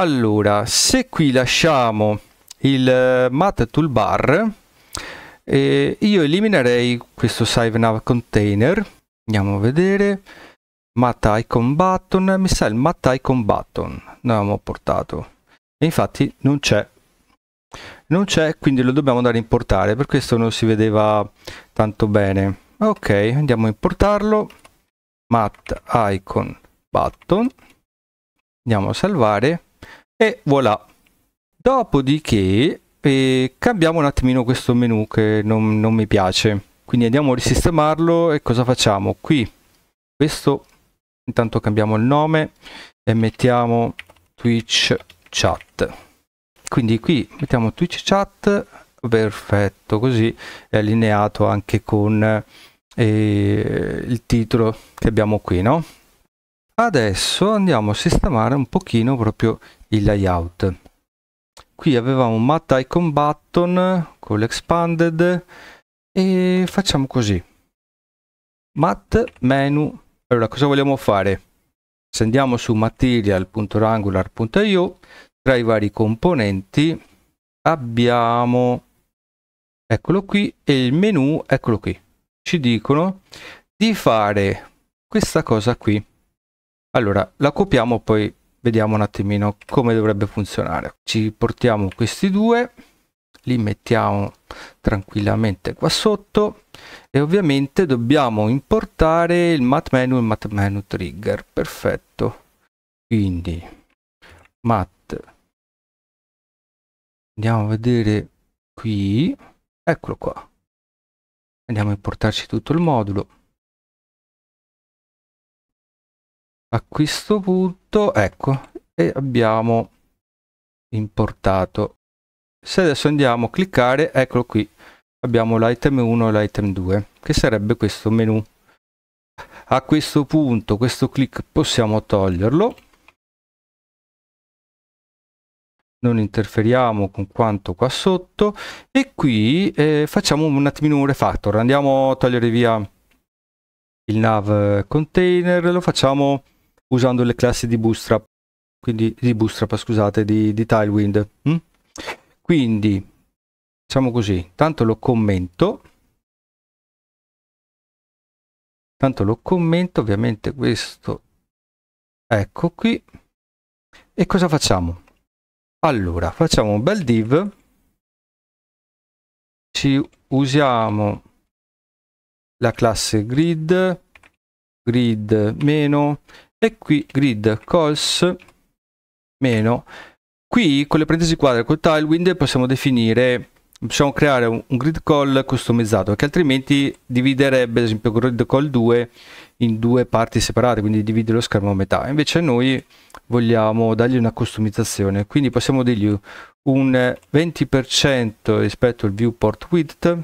allora se qui lasciamo il eh, mat toolbar eh, io eliminerei questo save nav container andiamo a vedere mat icon button mi sa il mat icon button non avevamo portato e infatti non c'è non c'è quindi lo dobbiamo andare a importare per questo non si vedeva tanto bene ok andiamo a importarlo mat icon button andiamo a salvare e voilà dopodiché eh, cambiamo un attimino questo menu che non, non mi piace quindi andiamo a risistemarlo e cosa facciamo qui questo intanto cambiamo il nome e mettiamo twitch chat quindi qui mettiamo twitch chat perfetto così è allineato anche con eh, il titolo che abbiamo qui no adesso andiamo a sistemare un pochino proprio il layout qui avevamo matta icon button con l'expanded e facciamo così mat menu allora cosa vogliamo fare se andiamo su material.angular.io tra i vari componenti abbiamo eccolo qui e il menu eccolo qui ci dicono di fare questa cosa qui allora la copiamo poi vediamo un attimino come dovrebbe funzionare ci portiamo questi due li mettiamo tranquillamente qua sotto e ovviamente dobbiamo importare il mat menu e il mat menu trigger perfetto quindi mat andiamo a vedere qui eccolo qua andiamo a importarci tutto il modulo a questo punto ecco e abbiamo importato se adesso andiamo a cliccare eccolo qui abbiamo l'item 1 e l'item 2 che sarebbe questo menu a questo punto questo click possiamo toglierlo non interferiamo con quanto qua sotto e qui eh, facciamo un attimino un refactor andiamo a togliere via il nav container lo facciamo usando le classi di bootstrap, quindi di bootstrap, scusate, di, di Tailwind. Mm? Quindi, facciamo così, tanto lo commento, tanto lo commento, ovviamente questo, ecco qui, e cosa facciamo? Allora, facciamo un bel div, ci usiamo la classe grid, grid meno, e qui grid calls meno qui con le parentesi quadre con Tailwind possiamo definire possiamo creare un, un grid call customizzato che altrimenti dividerebbe ad esempio grid call 2 in due parti separate quindi divide lo schermo a metà invece noi vogliamo dargli una customizzazione quindi possiamo dirgli un 20% rispetto al viewport width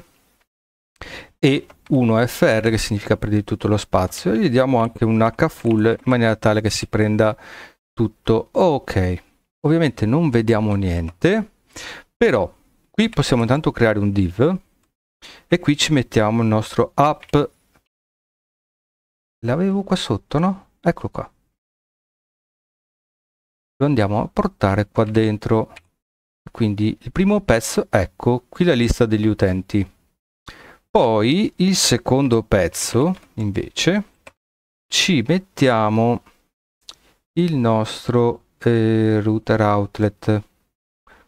e 1fr che significa prendere tutto lo spazio e gli diamo anche un h full in maniera tale che si prenda tutto ok ovviamente non vediamo niente però qui possiamo intanto creare un div e qui ci mettiamo il nostro app l'avevo qua sotto no? eccolo qua lo andiamo a portare qua dentro quindi il primo pezzo ecco qui la lista degli utenti poi il secondo pezzo, invece, ci mettiamo il nostro eh, router outlet,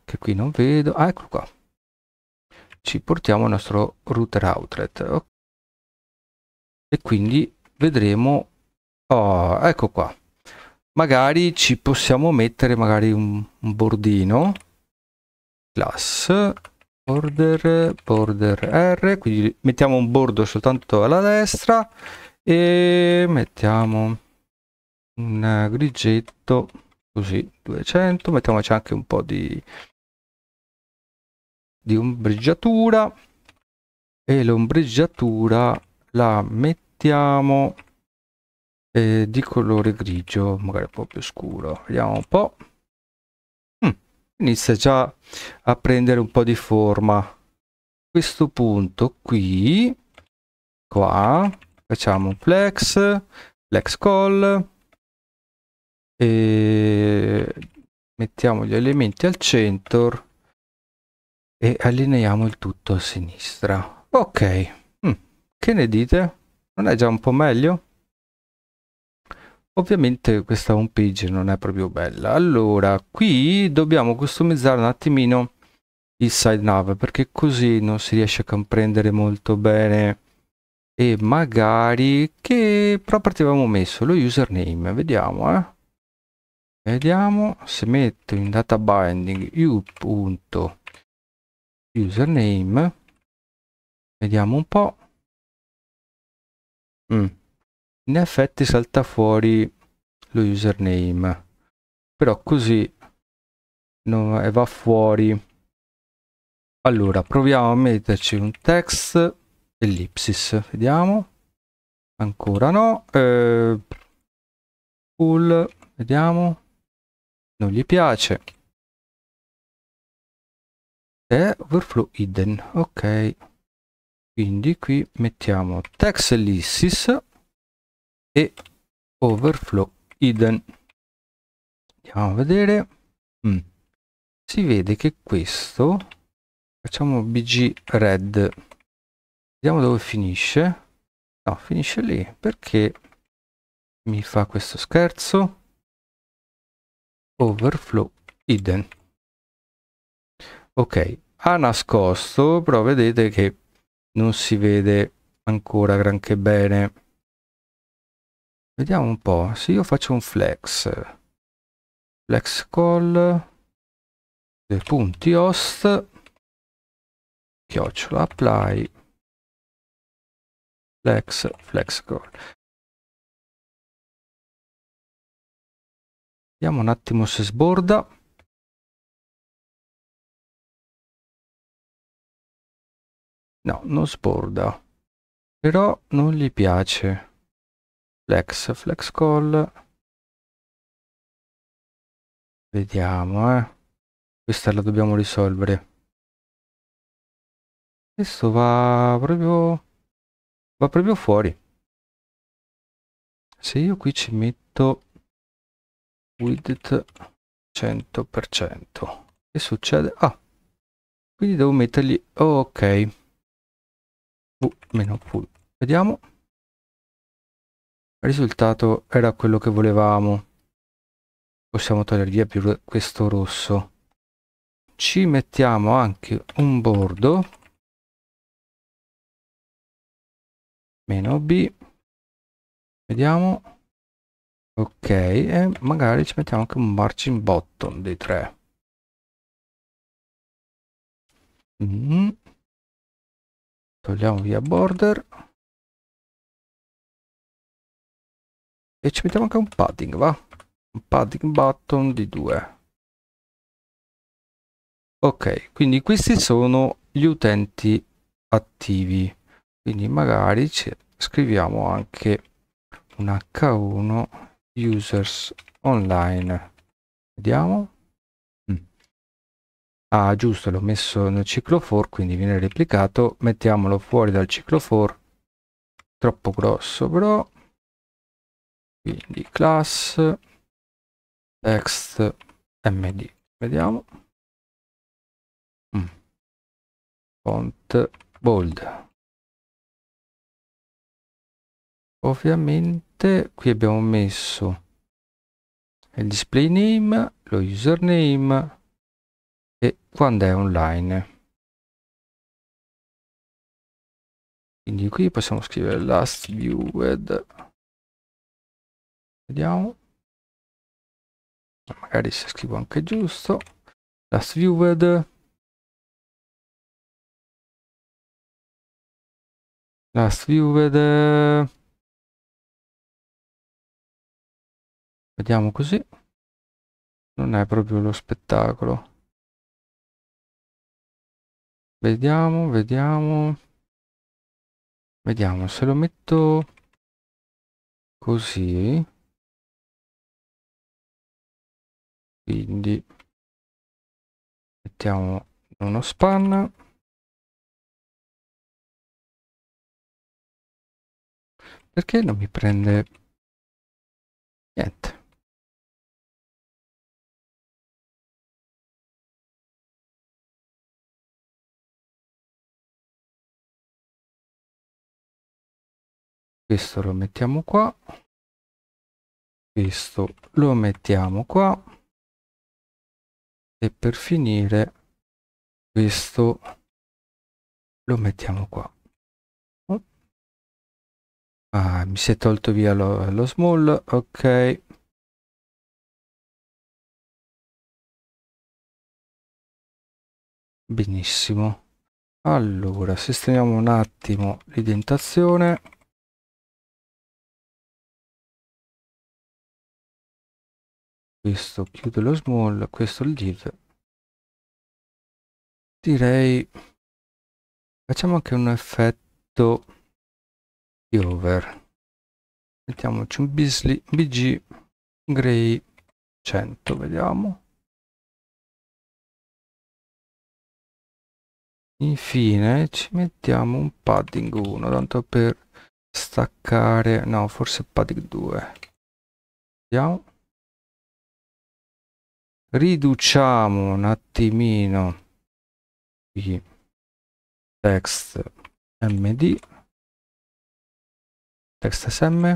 che qui non vedo. Ah, eccolo qua. Ci portiamo il nostro router outlet. Okay. E quindi vedremo... Oh, ecco qua. Magari ci possiamo mettere magari un, un bordino class border, border R, quindi mettiamo un bordo soltanto alla destra e mettiamo un grigetto così 200, mettiamoci anche un po' di, di ombreggiatura e l'ombreggiatura la mettiamo eh, di colore grigio, magari un po' più scuro, vediamo un po' inizia già a prendere un po' di forma. Questo punto qui, qua, facciamo un flex, flex call, e mettiamo gli elementi al centro e allineiamo il tutto a sinistra. Ok, mm. che ne dite? Non è già un po' meglio? Ovviamente questa home page non è proprio bella. Allora, qui dobbiamo customizzare un attimino il side nav perché così non si riesce a comprendere molto bene e magari che property avevamo messo lo username vediamo eh vediamo se metto in data binding u.username vediamo un po' mm in effetti salta fuori lo username però così non, va fuori allora proviamo a metterci un text ellipsis vediamo ancora no eh, pull vediamo non gli piace è overflow hidden ok quindi qui mettiamo text ellipsis e overflow hidden andiamo a vedere mm. si vede che questo facciamo bg red vediamo dove finisce no finisce lì perché mi fa questo scherzo overflow hidden ok ha nascosto però vedete che non si vede ancora granché bene Vediamo un po', se io faccio un flex, flex call, dei punti host, chiocciola apply, flex, flex call. Vediamo un attimo se sborda. No, non sborda, però non gli piace flex, flex call. Vediamo, eh. Questa la dobbiamo risolvere. Questo va proprio... va proprio fuori. Se io qui ci metto width 100%, che succede? Ah, quindi devo mettergli... ok. V, uh, meno full. Vediamo. Il risultato era quello che volevamo. Possiamo togliere via più questo rosso. Ci mettiamo anche un bordo. Meno B. Vediamo. Ok, e magari ci mettiamo anche un marching button dei tre. Mm -hmm. Togliamo via border. E ci mettiamo anche un padding, va? Un padding button di 2. Ok, quindi questi sono gli utenti attivi. Quindi magari scriviamo anche un H1 users online. Vediamo. Mm. Ah, giusto, l'ho messo nel ciclo for, quindi viene replicato. Mettiamolo fuori dal ciclo for. Troppo grosso, però quindi class text md vediamo mm. font bold ovviamente qui abbiamo messo il display name lo username e quando è online quindi qui possiamo scrivere last viewed Vediamo. Magari se scrivo anche giusto. Last viewed. Last viewed. Vediamo così. Non è proprio lo spettacolo. Vediamo, vediamo. Vediamo se lo metto così. quindi mettiamo uno span perché non mi prende niente questo lo mettiamo qua questo lo mettiamo qua e per finire questo lo mettiamo qua ah, mi si è tolto via lo, lo small ok benissimo allora sistemiamo un attimo l'identazione questo chiude lo small questo il div direi facciamo anche un effetto di over mettiamoci un Beasley, bg gray 100 vediamo infine ci mettiamo un padding 1 tanto per staccare no forse padding 2 vediamo riduciamo un attimino qui text md text sm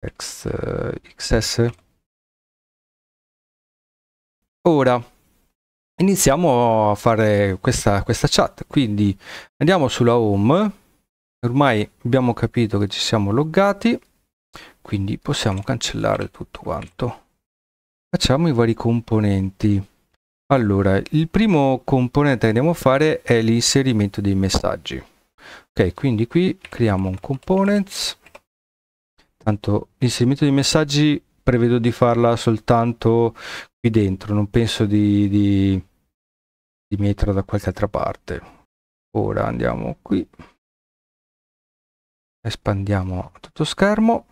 text eh, xs ora iniziamo a fare questa, questa chat quindi andiamo sulla home ormai abbiamo capito che ci siamo loggati quindi possiamo cancellare tutto quanto Facciamo i vari componenti. Allora, il primo componente che andiamo a fare è l'inserimento dei messaggi. Ok, quindi qui creiamo un components Tanto l'inserimento dei messaggi prevedo di farla soltanto qui dentro, non penso di, di, di metterla da qualche altra parte. Ora andiamo qui, espandiamo tutto schermo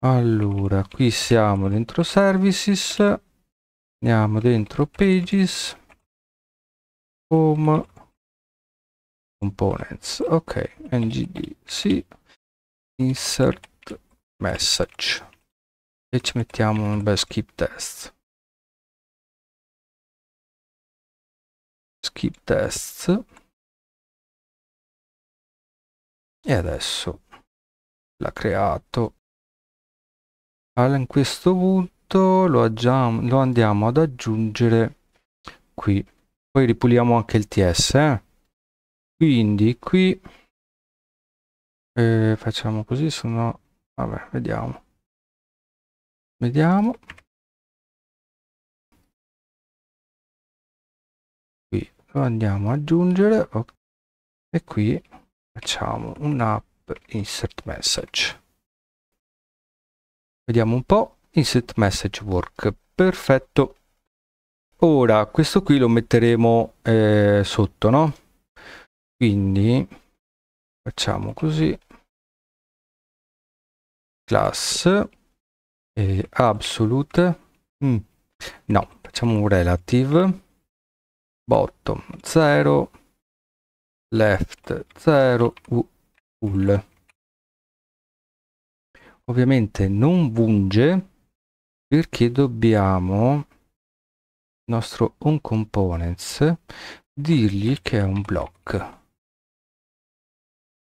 allora qui siamo dentro services andiamo dentro pages home components ok ngd sì insert message e ci mettiamo un bel skip test skip test e adesso l'ha creato allora in questo punto lo, lo andiamo ad aggiungere qui. Poi ripuliamo anche il TS. Eh? Quindi qui eh, facciamo così, sono... Vabbè, vediamo. Vediamo. Qui lo andiamo ad aggiungere. Okay. E qui facciamo un app insert message. Vediamo un po'. Insert message work. Perfetto. Ora, questo qui lo metteremo eh, sotto, no? Quindi facciamo così. Class eh, absolute. Mm. No, facciamo un relative. Bottom 0 left 0 full ovviamente non vunge perché dobbiamo il nostro on components dirgli che è un block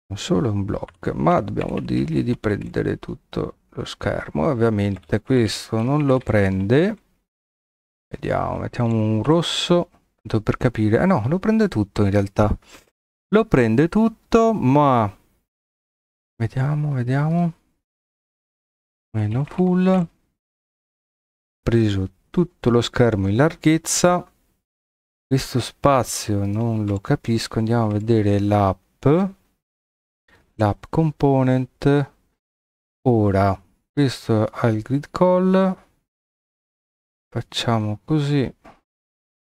non solo un block ma dobbiamo dirgli di prendere tutto lo schermo ovviamente questo non lo prende vediamo mettiamo un rosso per capire eh no lo prende tutto in realtà lo prende tutto ma vediamo vediamo meno full preso tutto lo schermo in larghezza questo spazio non lo capisco andiamo a vedere l'app l'app component ora questo al grid call facciamo così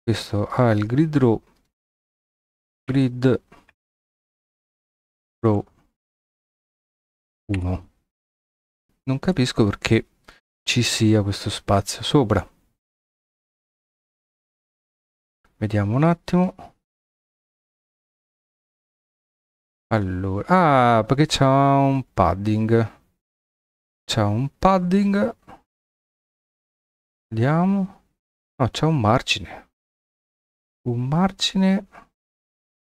questo al il grid row grid row 1 non capisco perché ci sia questo spazio sopra vediamo un attimo allora ah perché c'è un padding c'è un padding vediamo no c'è un margine un margine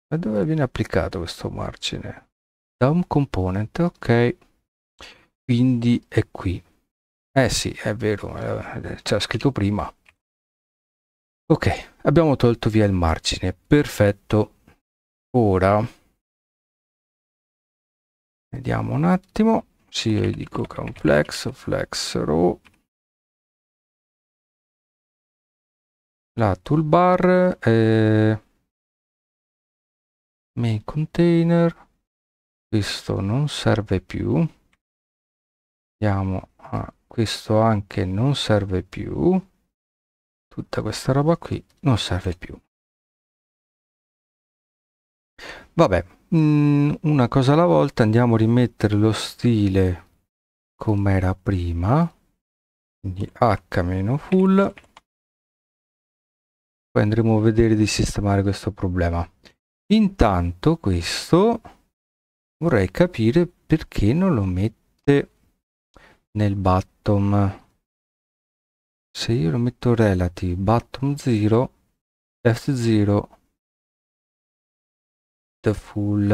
da dove viene applicato questo margine da un component ok quindi è qui eh sì è vero eh, eh, c'era scritto prima ok abbiamo tolto via il margine perfetto ora vediamo un attimo sì io dico complex flex row la toolbar eh, main container questo non serve più andiamo a ah, questo anche non serve più tutta questa roba qui non serve più vabbè mh, mm, una cosa alla volta andiamo a rimettere lo stile come era prima quindi h-full meno poi andremo a vedere di sistemare questo problema intanto questo vorrei capire perché non lo mette nel bottom se io lo metto relative bottom 0 left 0 the full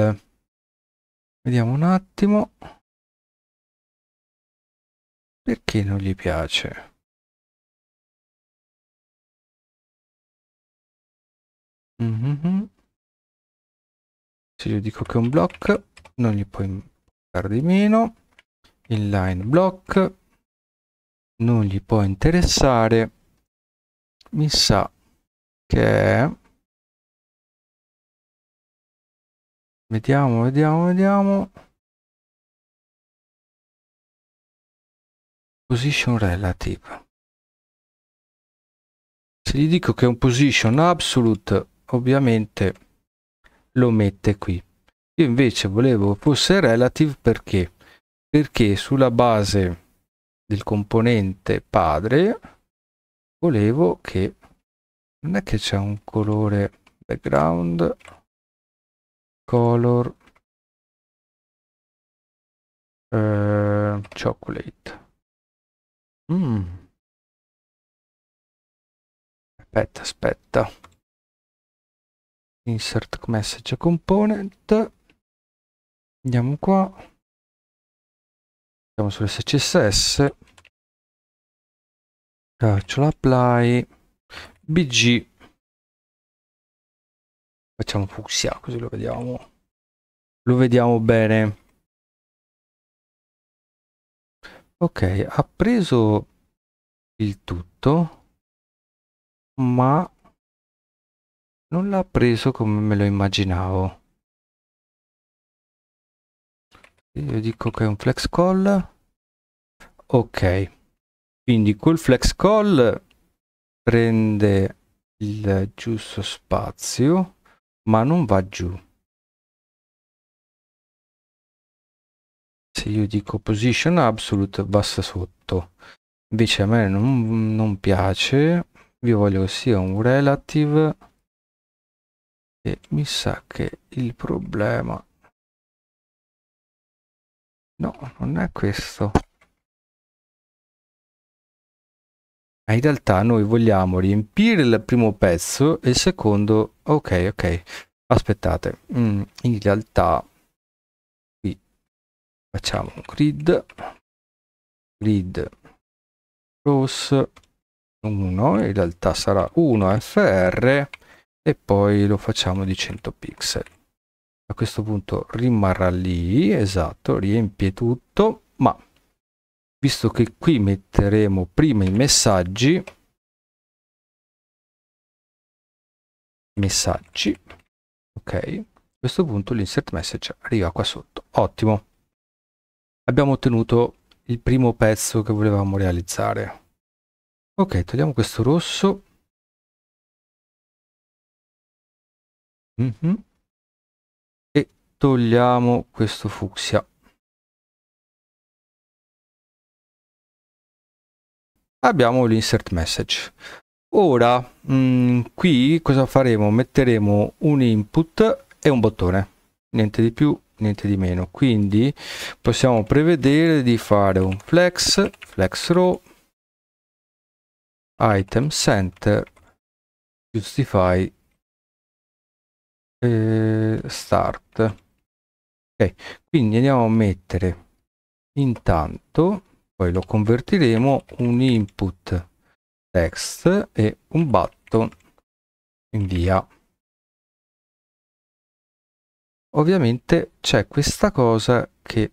vediamo un attimo perché non gli piace mm -hmm. se io dico che è un block non gli puoi fare di meno inline block non gli può interessare mi sa che vediamo vediamo vediamo position relative se gli dico che è un position absolute ovviamente lo mette qui io invece volevo fosse relative perché perché sulla base del componente padre volevo che non è che c'è un colore background color eh, chocolate mm. aspetta aspetta insert message component andiamo qua siamo sulle SCSS. Faccio l'apply. BG. Facciamo fucsia così lo vediamo. Lo vediamo bene. Ok, ha preso il tutto, ma non l'ha preso come me lo immaginavo. io dico che è un flex call ok quindi col flex call prende il giusto spazio ma non va giù se io dico position absolute basta sotto invece a me non, non piace io voglio che sia un relative e mi sa che il problema No, non è questo. In realtà noi vogliamo riempire il primo pezzo e il secondo... Ok, ok. Aspettate. Mm, in realtà qui facciamo grid, grid cross 1, in realtà sarà 1 fr e poi lo facciamo di 100 pixel a questo punto rimarrà lì esatto riempie tutto ma visto che qui metteremo prima i messaggi messaggi ok a questo punto l'insert message arriva qua sotto ottimo abbiamo ottenuto il primo pezzo che volevamo realizzare ok togliamo questo rosso mm -hmm togliamo questo fucsia abbiamo l'insert message ora mh, mm, qui cosa faremo metteremo un input e un bottone niente di più niente di meno quindi possiamo prevedere di fare un flex flex row item center justify eh, start ok quindi andiamo a mettere intanto poi lo convertiremo un input text e un button invia ovviamente c'è questa cosa che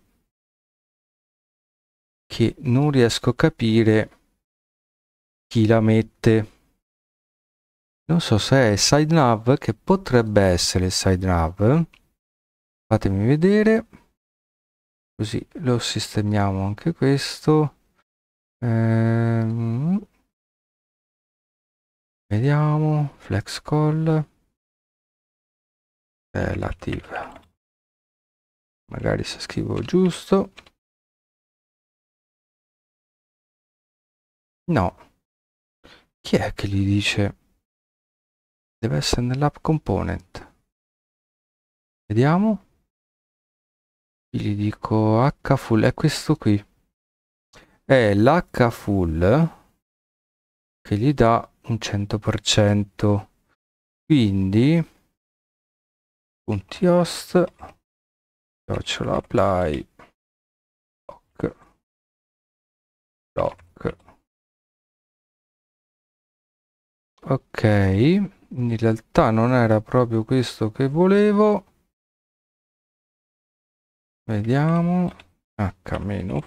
che non riesco a capire chi la mette non so se è side nav che potrebbe essere side nav fatemi vedere così lo sistemiamo anche questo ehm, vediamo flex call relative magari se scrivo giusto no chi è che gli dice deve essere nell'app component vediamo gli dico h full è questo qui è l'h full che gli dà un 100% quindi punti host faccio apply lock lock ok in realtà non era proprio questo che volevo Vediamo. H-full. meno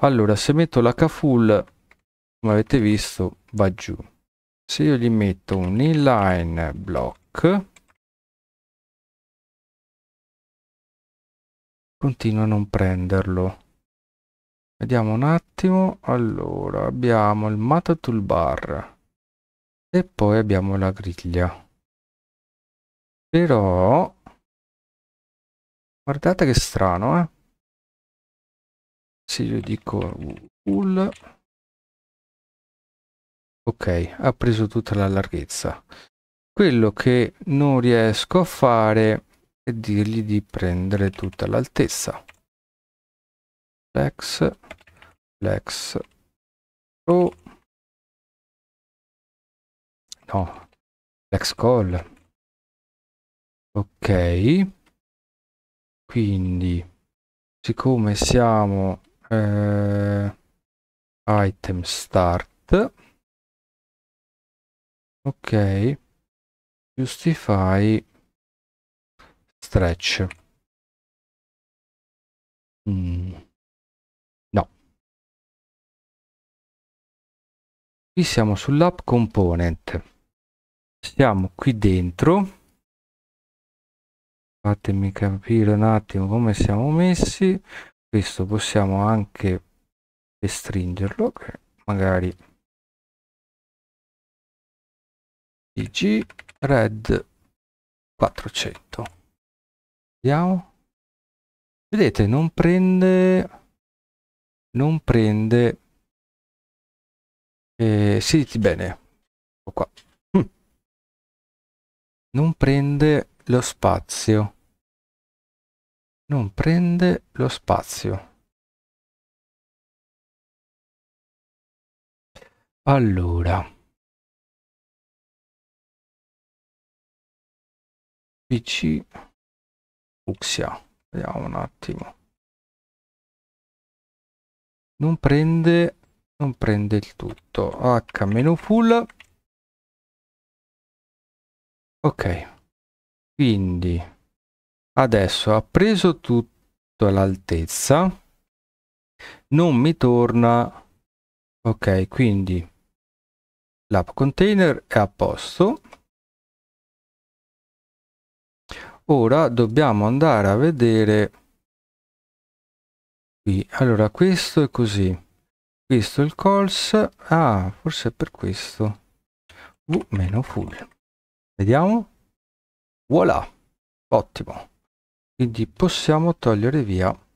Allora, se metto l'H full, come avete visto, va giù. Se io gli metto un inline block, continua a non prenderlo. Vediamo un attimo. Allora, abbiamo il mata toolbar e poi abbiamo la griglia. Però... Guardate che strano, eh? Se io dico pull... Ok, ha preso tutta la larghezza. Quello che non riesco a fare è dirgli di prendere tutta l'altezza. Flex, flex, pro. Oh. No, flex call ok quindi siccome siamo eh, item start ok justify stretch mm. no qui siamo sull'app component siamo qui dentro fatemi capire un attimo come siamo messi questo possiamo anche estringerlo che magari pg red 400 vediamo vedete non prende non prende eh, sì bene ecco qua hm. non prende lo spazio non prende lo spazio allora pc Uxia. vediamo un attimo non prende non prende il tutto h meno full ok quindi adesso ha preso tutta l'altezza non mi torna ok quindi l'app container è a posto ora dobbiamo andare a vedere qui allora questo è così questo è il calls ah forse è per questo v uh, meno full vediamo voilà ottimo quindi possiamo togliere via il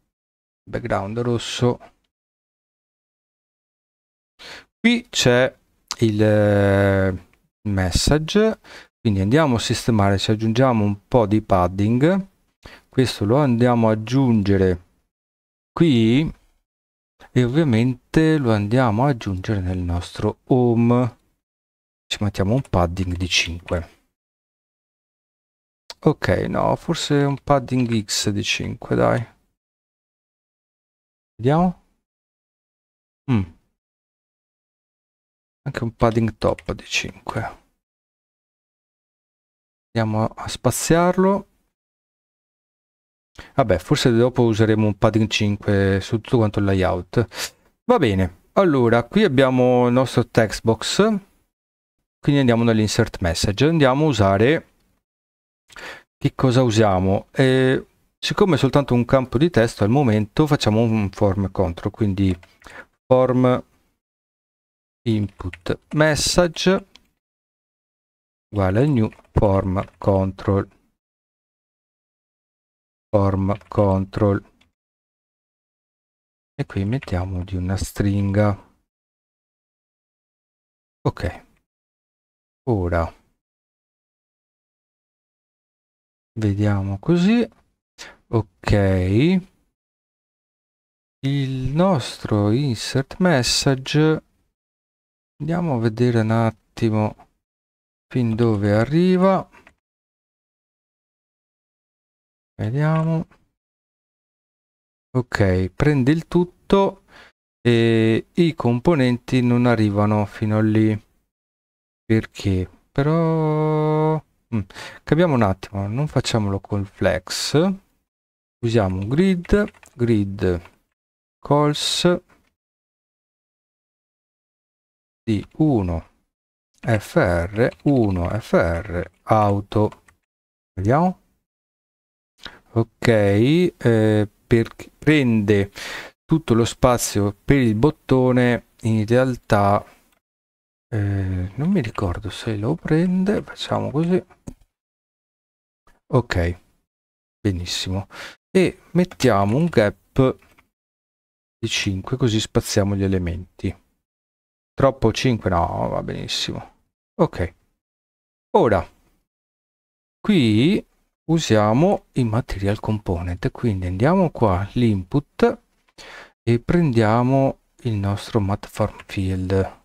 background rosso qui c'è il eh, message quindi andiamo a sistemare ci aggiungiamo un po di padding questo lo andiamo ad aggiungere qui e ovviamente lo andiamo ad aggiungere nel nostro home ci mettiamo un padding di 5 Ok, no, forse un padding X di 5, dai. Vediamo. Mm. Anche un padding top di 5. Andiamo a spaziarlo. Vabbè, forse dopo useremo un padding 5 su tutto quanto il layout. Va bene, allora qui abbiamo il nostro text box. Quindi andiamo nell'insert message, andiamo a usare di cosa usiamo. E siccome è soltanto un campo di testo al momento facciamo un form contro, quindi form input message uguale new form control form control e qui mettiamo di una stringa ok ora vediamo così ok il nostro insert message andiamo a vedere un attimo fin dove arriva vediamo ok prende il tutto e i componenti non arrivano fino a lì perché però Mm. Cambiamo un attimo, non facciamolo col flex. Usiamo grid, grid calls di 1 fr 1 fr auto vediamo ok eh, prende tutto lo spazio per il bottone in realtà eh, non mi ricordo se lo prende facciamo così ok benissimo e mettiamo un gap di 5 così spaziamo gli elementi troppo 5 no va benissimo ok ora qui usiamo i material component quindi andiamo qua l'input e prendiamo il nostro matform field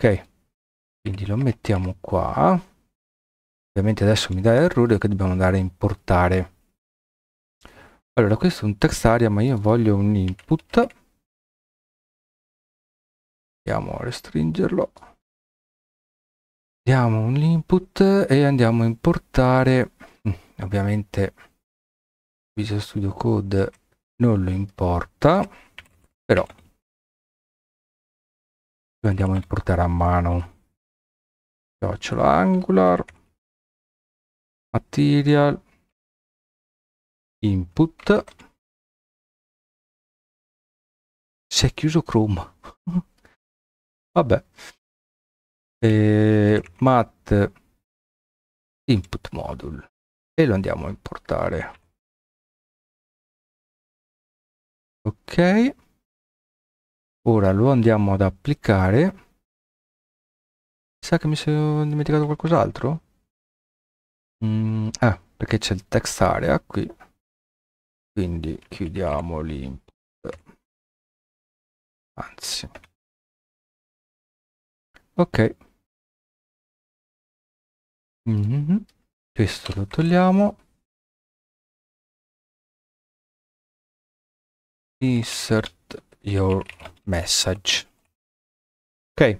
ok quindi lo mettiamo qua ovviamente adesso mi dà errore che dobbiamo andare a importare allora questo è un text area ma io voglio un input andiamo a restringerlo diamo un input e andiamo a importare mm, ovviamente Visual Studio Code non lo importa però lo andiamo a importare a mano. Faccio l'angular material, input. Si è chiuso Chrome. Vabbè. E eh, mat input module e lo andiamo a importare. Ok ora lo andiamo ad applicare sa che mi sono dimenticato qualcos'altro mm, ah perché c'è il text area qui quindi chiudiamo l'input anzi ok mm -hmm. questo lo togliamo insert your message. Ok.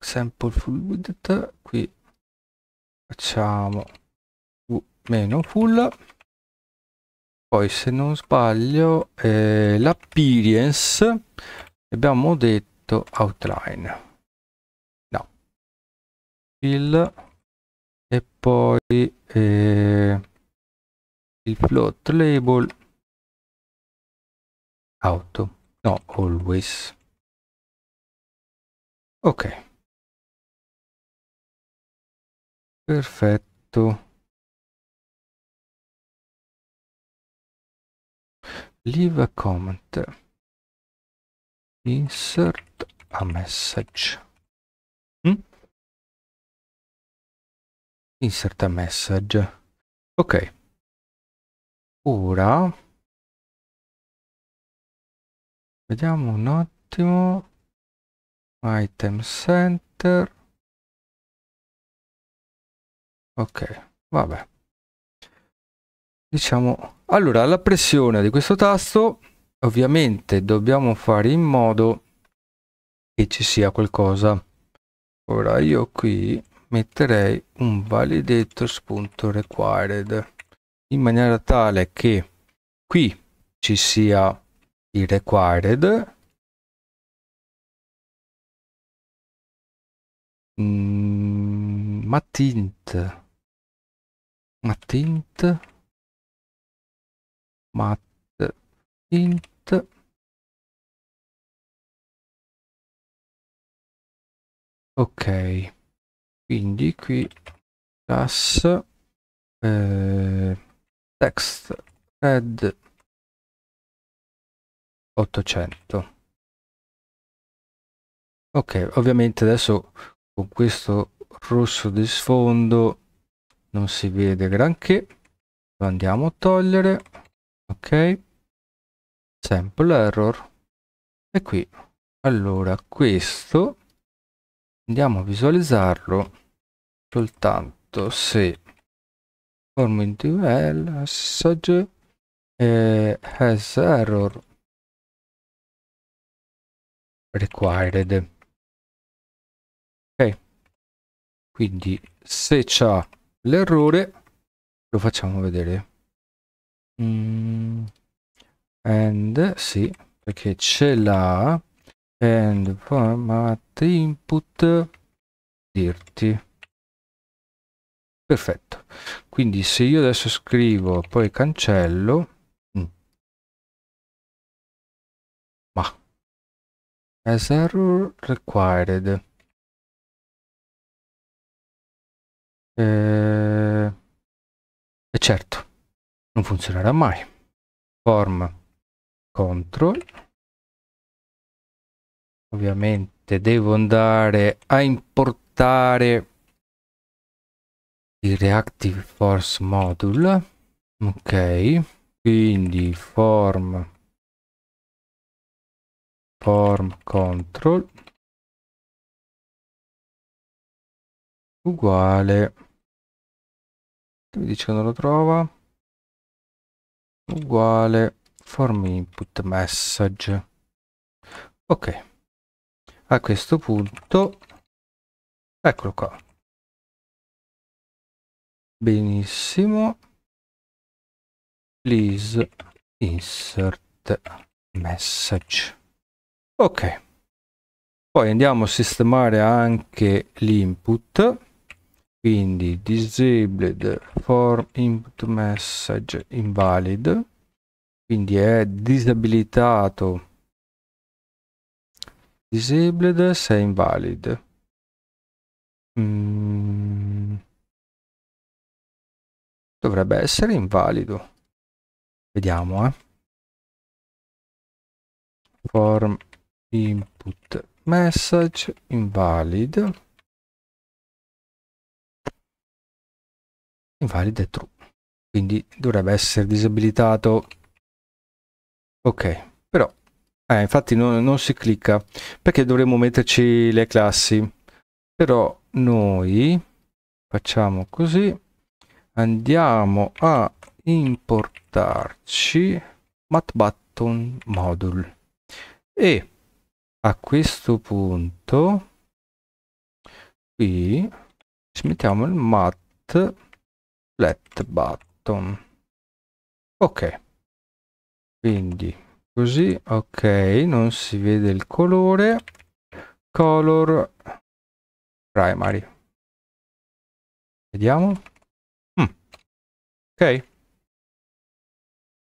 Sample full width, qui facciamo meno full. Poi se non sbaglio eh, l'appearance abbiamo detto outline. No. Fill e poi... Eh, il float label auto no always ok perfetto leave a comment insert a message mm? insert a message ok ora vediamo un attimo item center ok vabbè diciamo allora la pressione di questo tasto ovviamente dobbiamo fare in modo che ci sia qualcosa ora io qui metterei un validator.required in maniera tale che qui ci sia il required mm, ma tint ma ok quindi qui class eh, text red 800 ok ovviamente adesso con questo rosso di sfondo non si vede granché lo andiamo a togliere ok sample error e qui allora questo andiamo a visualizzarlo soltanto se form dual such uh, has error required ok quindi se c'è l'errore lo facciamo vedere mm, and sì perché ce l'ha and format input dirti perfetto quindi se io adesso scrivo poi cancello mm. ma as error required eh, e certo non funzionerà mai form control ovviamente devo andare a importare di reactive force module ok quindi form form control uguale mi dice che non lo trova uguale form input message ok a questo punto eccolo qua benissimo please insert message ok poi andiamo a sistemare anche l'input quindi disabled form input message invalid quindi è disabilitato disabled se invalid mm dovrebbe essere invalido. Vediamo, eh. Form input message invalid. Invalid è true. Quindi dovrebbe essere disabilitato. Ok, però eh, infatti non, non si clicca perché dovremmo metterci le classi. Però noi facciamo così andiamo a importarci matbutton module e a questo punto qui ci mettiamo il mat flat button ok quindi così ok non si vede il colore color primary vediamo ok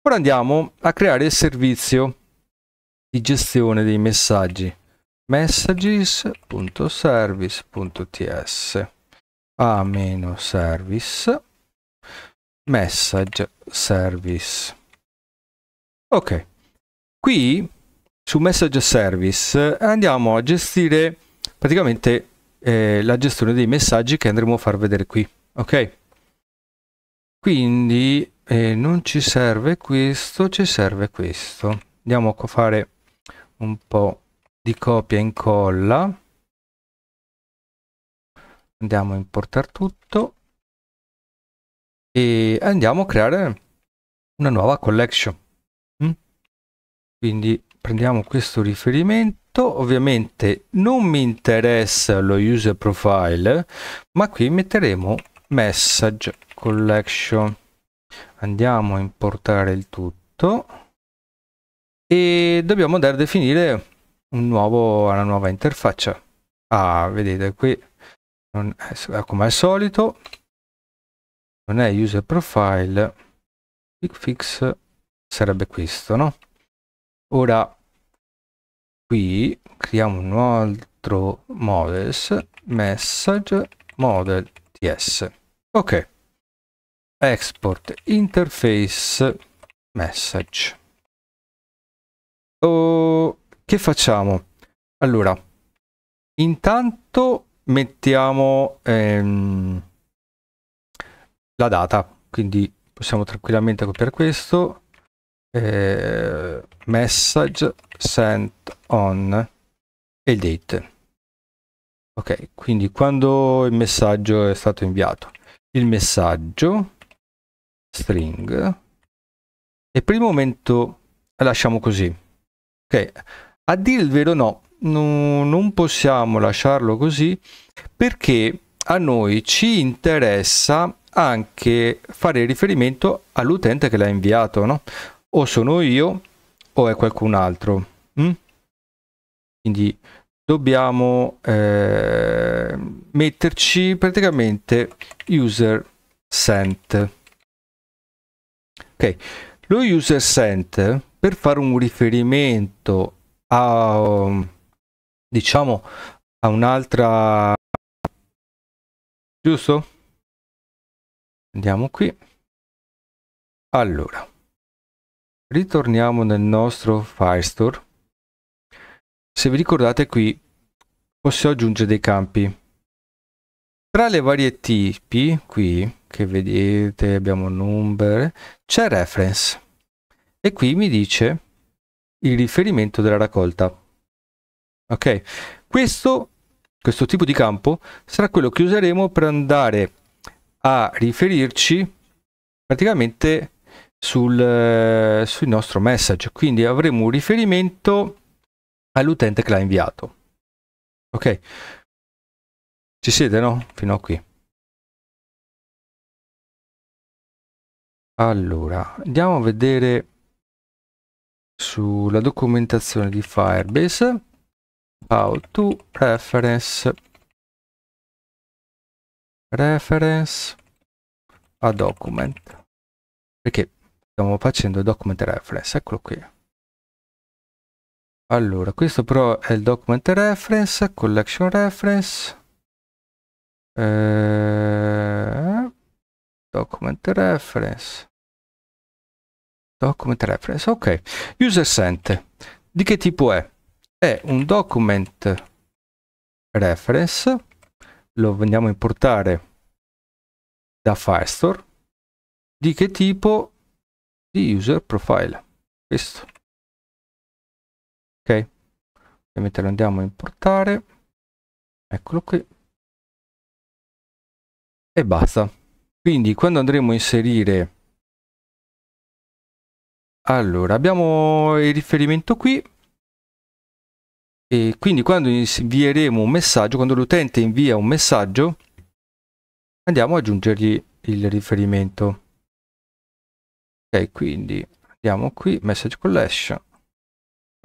ora andiamo a creare il servizio di gestione dei messaggi messages.service.ts a meno service message service ok qui su message service andiamo a gestire praticamente eh, la gestione dei messaggi che andremo a far vedere qui ok quindi eh, non ci serve questo ci serve questo andiamo a fare un po di copia e incolla andiamo a importare tutto e andiamo a creare una nuova collection mm? quindi prendiamo questo riferimento ovviamente non mi interessa lo user profile ma qui metteremo message collection andiamo a importare il tutto e dobbiamo andare a definire un nuovo, una nuova interfaccia ah vedete qui è, come al solito non è user profile quick fix sarebbe questo no ora qui creiamo un altro models message model ts ok export interface message oh, che facciamo allora intanto mettiamo ehm, la data quindi possiamo tranquillamente copiare questo eh, message sent on e il date ok quindi quando il messaggio è stato inviato il messaggio string e per il momento lasciamo così ok a dire il vero no non possiamo lasciarlo così perché a noi ci interessa anche fare riferimento all'utente che l'ha inviato no o sono io o è qualcun altro mm? quindi dobbiamo eh, metterci praticamente user sent Ok, lo user center per fare un riferimento a um, diciamo a un'altra giusto? Andiamo qui. Allora, ritorniamo nel nostro Firestore. Se vi ricordate qui posso aggiungere dei campi. Tra le varie tipi qui che vedete abbiamo number c'è reference e qui mi dice il riferimento della raccolta ok questo questo tipo di campo sarà quello che useremo per andare a riferirci praticamente sul, eh, sul nostro message quindi avremo un riferimento all'utente che l'ha inviato ok ci siete no fino a qui Allora, andiamo a vedere sulla documentazione di Firebase how to reference reference a document perché stiamo facendo document reference eccolo qui allora questo però è il document reference collection reference eh, document reference Document reference, ok. User sent. Di che tipo è? È un document reference. Lo andiamo a importare da Firestore. Di che tipo? Di user profile. Questo. Ok. Ovviamente lo andiamo a importare. Eccolo qui. E basta. Quindi quando andremo a inserire allora, abbiamo il riferimento qui. E quindi quando invieremo un messaggio, quando l'utente invia un messaggio, andiamo ad aggiungergli il riferimento. Ok, quindi andiamo qui, message collection,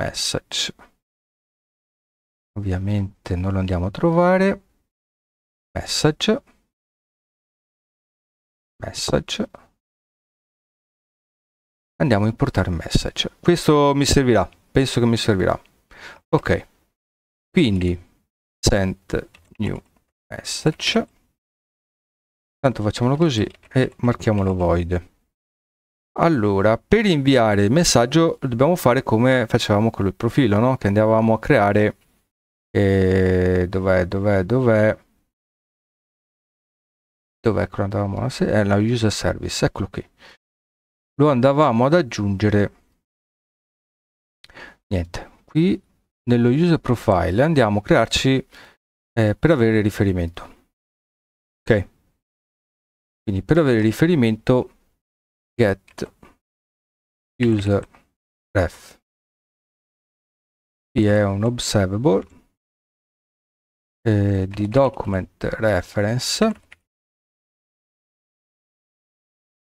message. Ovviamente non lo andiamo a trovare. Message. Message andiamo a importare message questo mi servirà penso che mi servirà ok quindi send new message tanto facciamolo così e marchiamolo void allora per inviare il messaggio dobbiamo fare come facevamo con il profilo no? che andavamo a creare eh, dov'è dov'è dov'è dov'è che andavamo a eh, la user service eccolo qui lo andavamo ad aggiungere niente qui nello user profile andiamo a crearci eh, per avere riferimento ok quindi per avere riferimento get user ref qui è un observable eh, di document reference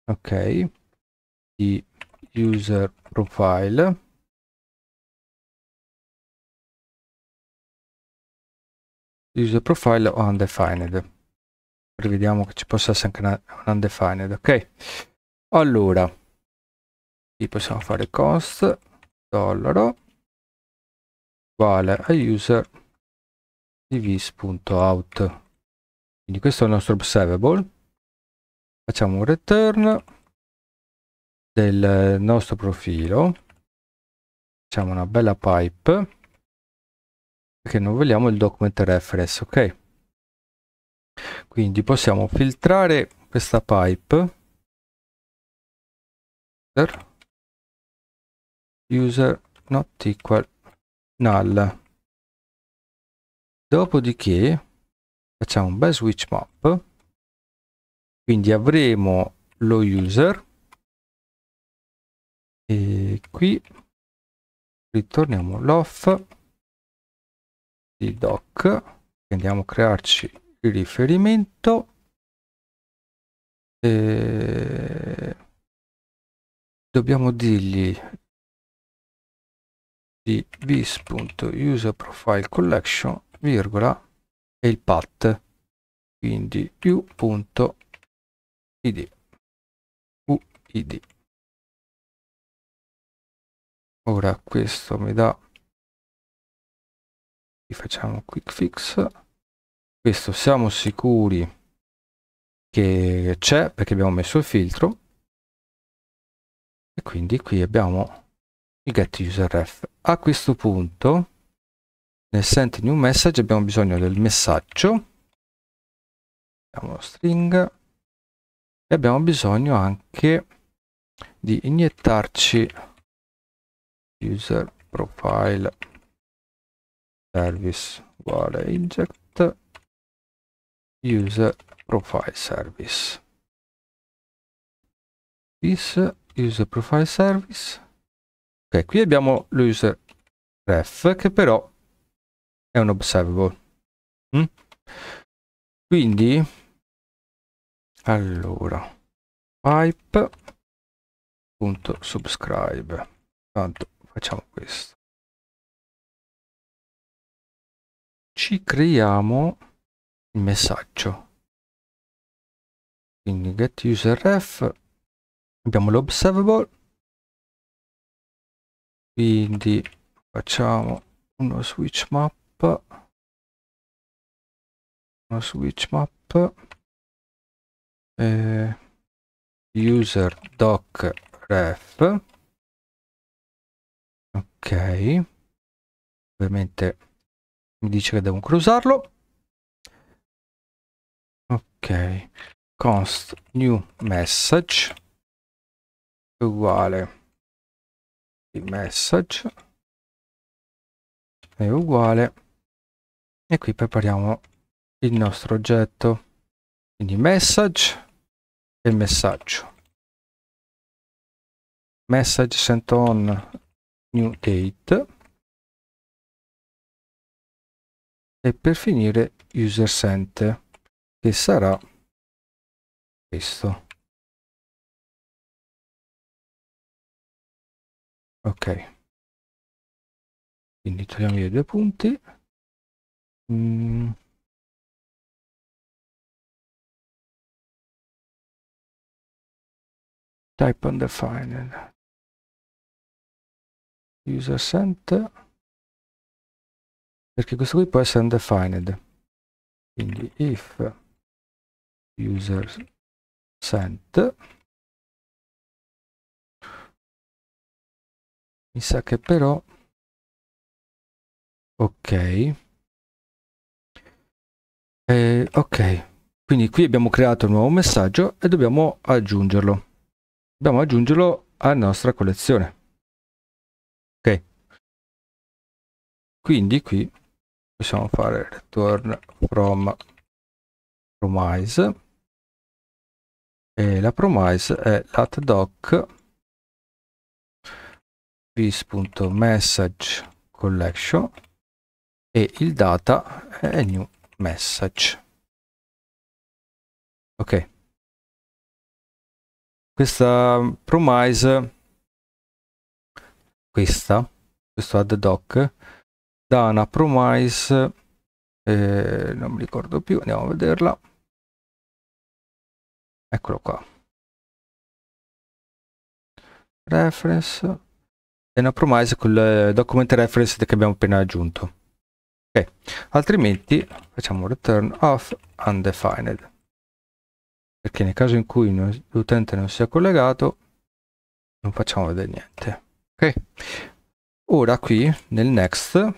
ok di user profile user profile undefined prevediamo che ci possa essere anche un undefined ok allora qui possiamo fare cost dollaro uguale a user divis.out quindi questo è il nostro observable facciamo un return del nostro profilo facciamo una bella pipe perché non vogliamo il document reference ok quindi possiamo filtrare questa pipe user, user not equal null dopodiché facciamo un bel switch map quindi avremo lo user e qui ritorniamo l'off di doc andiamo a crearci il riferimento e dobbiamo dirgli di vis.userProfileCollection virgola e il path quindi u.id uid ora questo mi dà facciamo un quick fix questo siamo sicuri che c'è perché abbiamo messo il filtro e quindi qui abbiamo il get user ref a questo punto nel send new message abbiamo bisogno del messaggio abbiamo lo string e abbiamo bisogno anche di iniettarci user profile service uguale inject user profile service this user profile service ok qui abbiamo l'user ref che però è un observable mm? quindi allora pipe.subscribe tanto facciamo questo ci creiamo il messaggio quindi get user ref abbiamo l'observable quindi facciamo uno switch map uno switch map eh, user doc ref ok ovviamente mi dice che devo ancora usarlo ok const new message uguale il message è uguale e qui prepariamo il nostro oggetto quindi message e messaggio message sent on date e per finire user sent che sarà questo ok quindi togliamo i due punti mm. type undefined user sent perché questo qui può essere undefined quindi if user sent mi sa che però ok eh, ok quindi qui abbiamo creato un nuovo messaggio e dobbiamo aggiungerlo dobbiamo aggiungerlo alla nostra collezione quindi qui possiamo fare return from promise e la promise è latdoc this.message collection e il data è new message ok questa promise questa questo add doc da una promise eh, non mi ricordo più andiamo a vederla eccolo qua reference e una promise il document reference che abbiamo appena aggiunto ok altrimenti facciamo return of undefined perché nel caso in cui l'utente non sia collegato non facciamo vedere niente ok ora qui nel next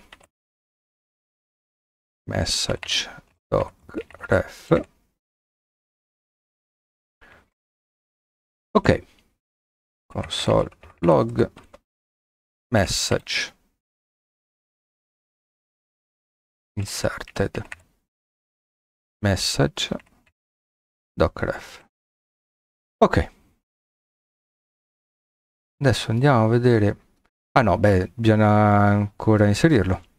message doc ref ok console log message inserted message docref ok adesso andiamo a vedere ah no beh bisogna ancora inserirlo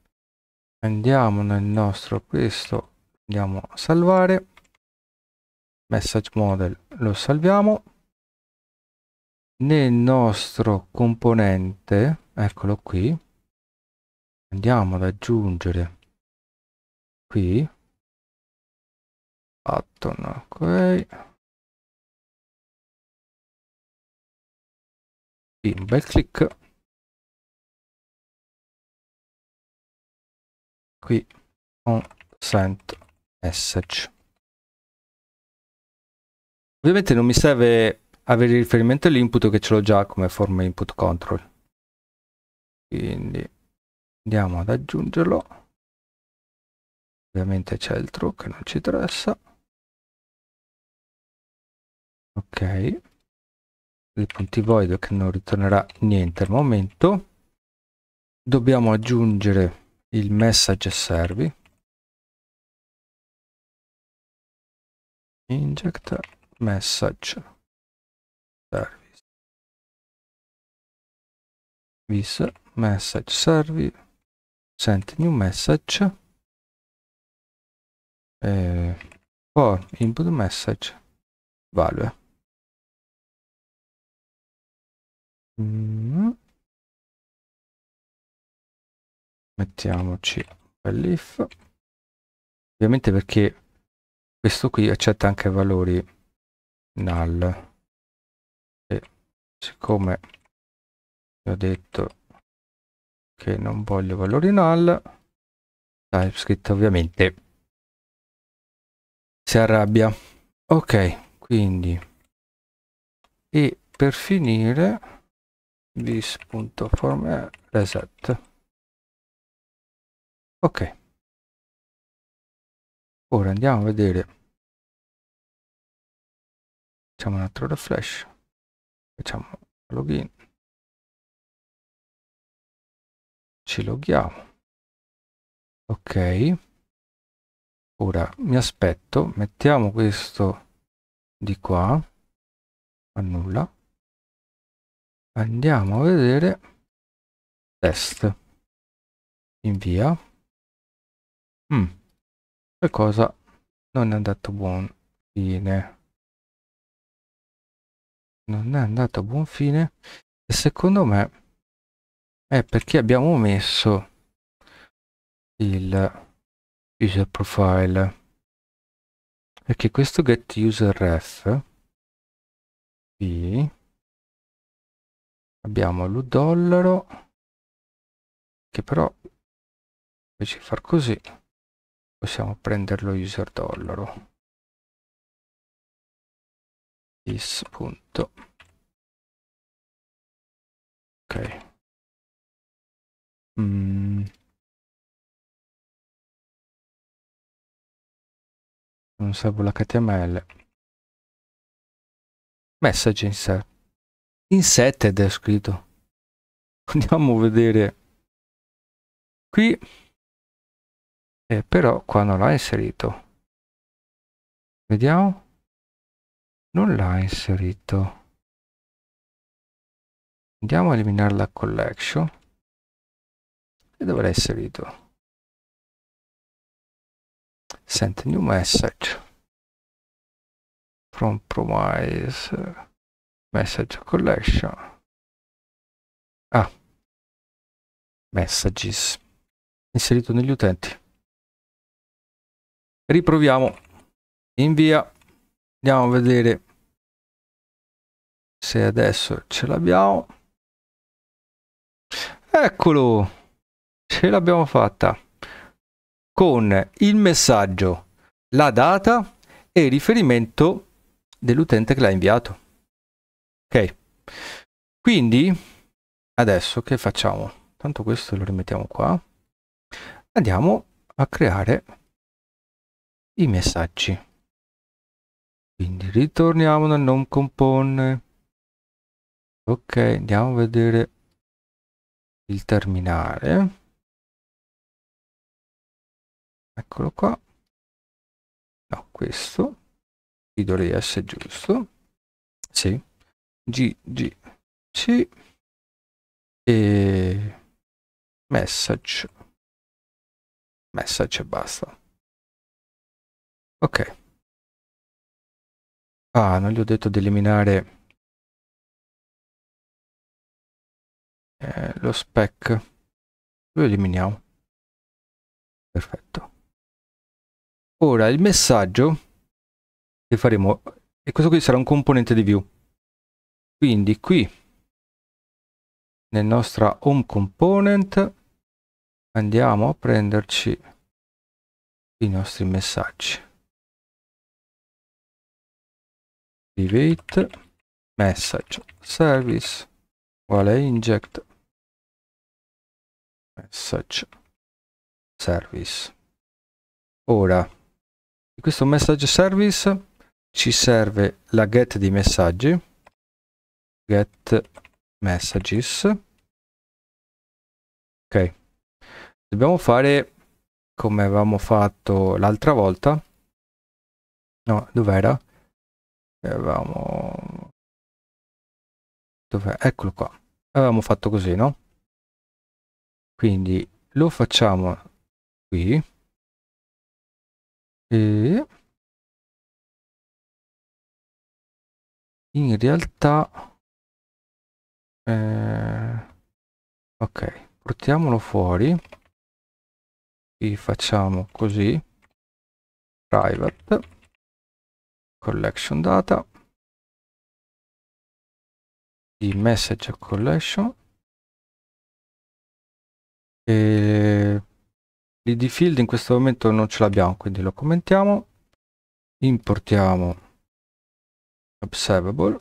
andiamo nel nostro questo andiamo a salvare message model lo salviamo nel nostro componente eccolo qui andiamo ad aggiungere qui button ok qui un bel clic qui consent message ovviamente non mi serve avere il riferimento all'input che ce l'ho già come forma input control quindi andiamo ad aggiungerlo ovviamente c'è il true che non ci interessa ok Il punti void che non ritornerà niente al momento dobbiamo aggiungere il message servi inject message service vis message servi send new message e for input message value mm -hmm. mettiamoci un if ovviamente perché questo qui accetta anche valori null e siccome ho detto che non voglio valori null TypeScript ovviamente si arrabbia ok quindi e per finire this.form reset ok ora andiamo a vedere facciamo un altro refresh facciamo login ci loghiamo ok ora mi aspetto mettiamo questo di qua annulla andiamo a vedere test invia Mm. Qualcosa non è andato buon fine. Non è andato a buon fine. E secondo me è perché abbiamo messo il user profile. Perché questo get user ref qui abbiamo lo dollaro che però invece di far così possiamo prenderlo user dollaro this punto ok mm. non serve l'html message in set in set è descritto andiamo a vedere qui eh, però qua non l'ha inserito. Vediamo. Non l'ha inserito. Andiamo a eliminare la collection. E dove l'ha inserito? Send new message. From promise message collection. Ah. Messages. Inserito negli utenti riproviamo invia andiamo a vedere se adesso ce l'abbiamo eccolo ce l'abbiamo fatta con il messaggio la data e il riferimento dell'utente che l'ha inviato ok quindi adesso che facciamo tanto questo lo rimettiamo qua andiamo a creare i messaggi. Quindi ritorniamo nel non compone. Ok, andiamo a vedere il terminale. Eccolo qua. No, questo. Qui dovrei essere giusto. Sì. G, G, E message. Message e basta. Ok. Ah, non gli ho detto di eliminare eh, lo spec. Lo eliminiamo. Perfetto. Ora il messaggio che faremo e questo qui sarà un componente di view. Quindi qui nel nostra home component andiamo a prenderci i nostri messaggi. private message service uguale inject message service ora in questo message service ci serve la get di messaggi get messages ok dobbiamo fare come avevamo fatto l'altra volta no dov'era avevamo dov'è? eccolo qua avevamo fatto così no quindi lo facciamo qui e in realtà eh, ok portiamolo fuori e facciamo così private collection data di message collection e l'id field in questo momento non ce l'abbiamo quindi lo commentiamo importiamo observable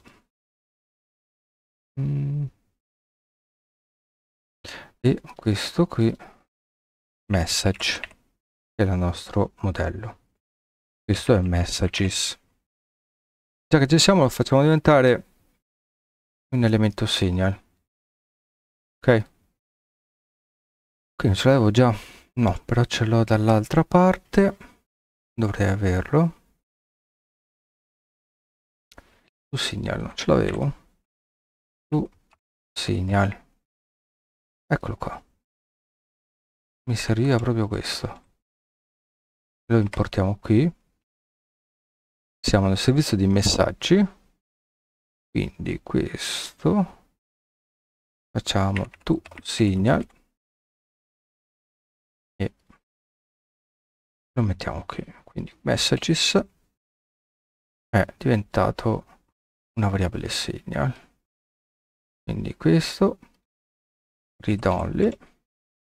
mm. e questo qui message che è il nostro modello questo è messages già che ci siamo lo facciamo diventare un elemento signal ok qui non ce l'avevo già no però ce l'ho dall'altra parte dovrei averlo su signal non ce l'avevo su signal eccolo qua mi serviva proprio questo lo importiamo qui siamo nel servizio di messaggi quindi questo facciamo to signal e lo mettiamo qui quindi messages è diventato una variabile signal quindi questo read only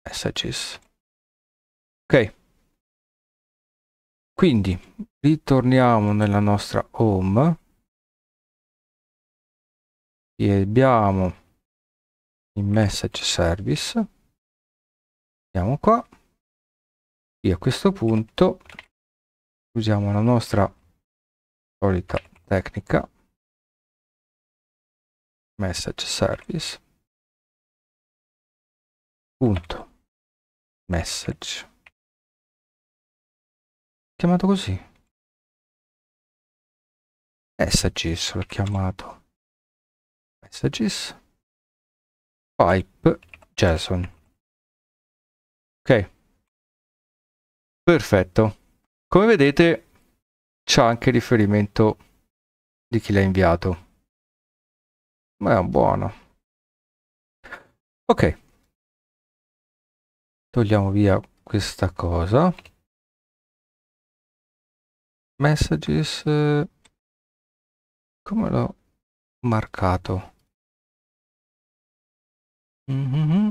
messages ok quindi ritorniamo nella nostra home e abbiamo il message service andiamo qua e a questo punto usiamo la nostra solita tecnica message service punto message chiamato così messages l'ho chiamato messages pipe json ok perfetto come vedete c'è anche riferimento di chi l'ha inviato ma è un buono ok togliamo via questa cosa messages eh, come l'ho marcato? Mm -hmm.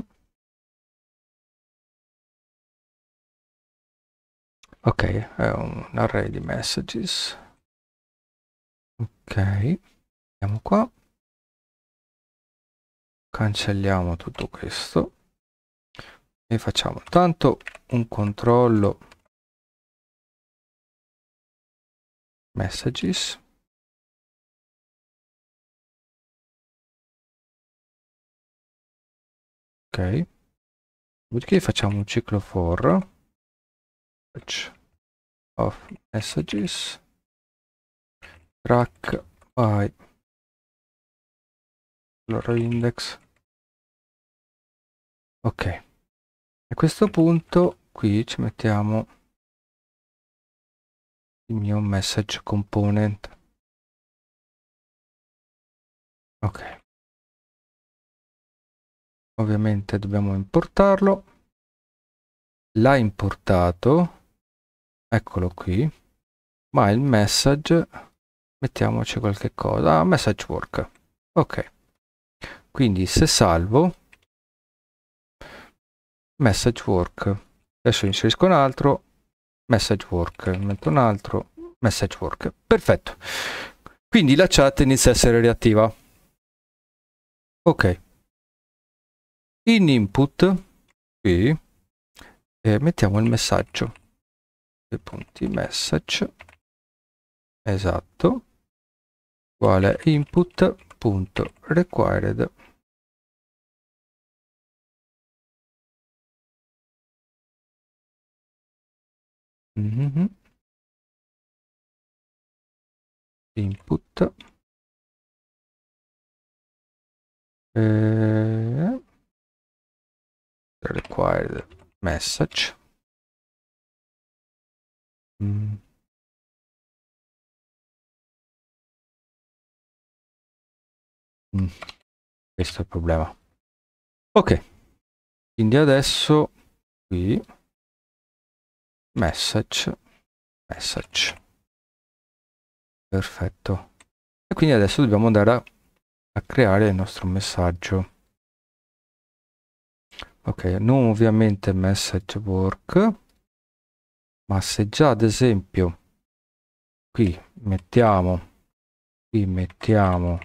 Ok, è un array di messages. Ok, andiamo qua. Cancelliamo tutto questo e facciamo tanto un controllo messages ok dopodiché facciamo un ciclo for of messages track by loro index ok a questo punto qui ci mettiamo il mio message component ok ovviamente dobbiamo importarlo l'ha importato eccolo qui ma il message mettiamoci qualche cosa ah, message work ok quindi se salvo message work adesso inserisco un altro message work metto un altro message work perfetto quindi la chat inizia a essere reattiva ok in input qui eh, mettiamo il messaggio due punti message esatto uguale input.required mm -hmm. input eh, required message mm. Mm. questo è il problema ok quindi adesso qui message message perfetto e quindi adesso dobbiamo andare a, a creare il nostro messaggio ok non ovviamente message work ma se già ad esempio qui mettiamo qui mettiamo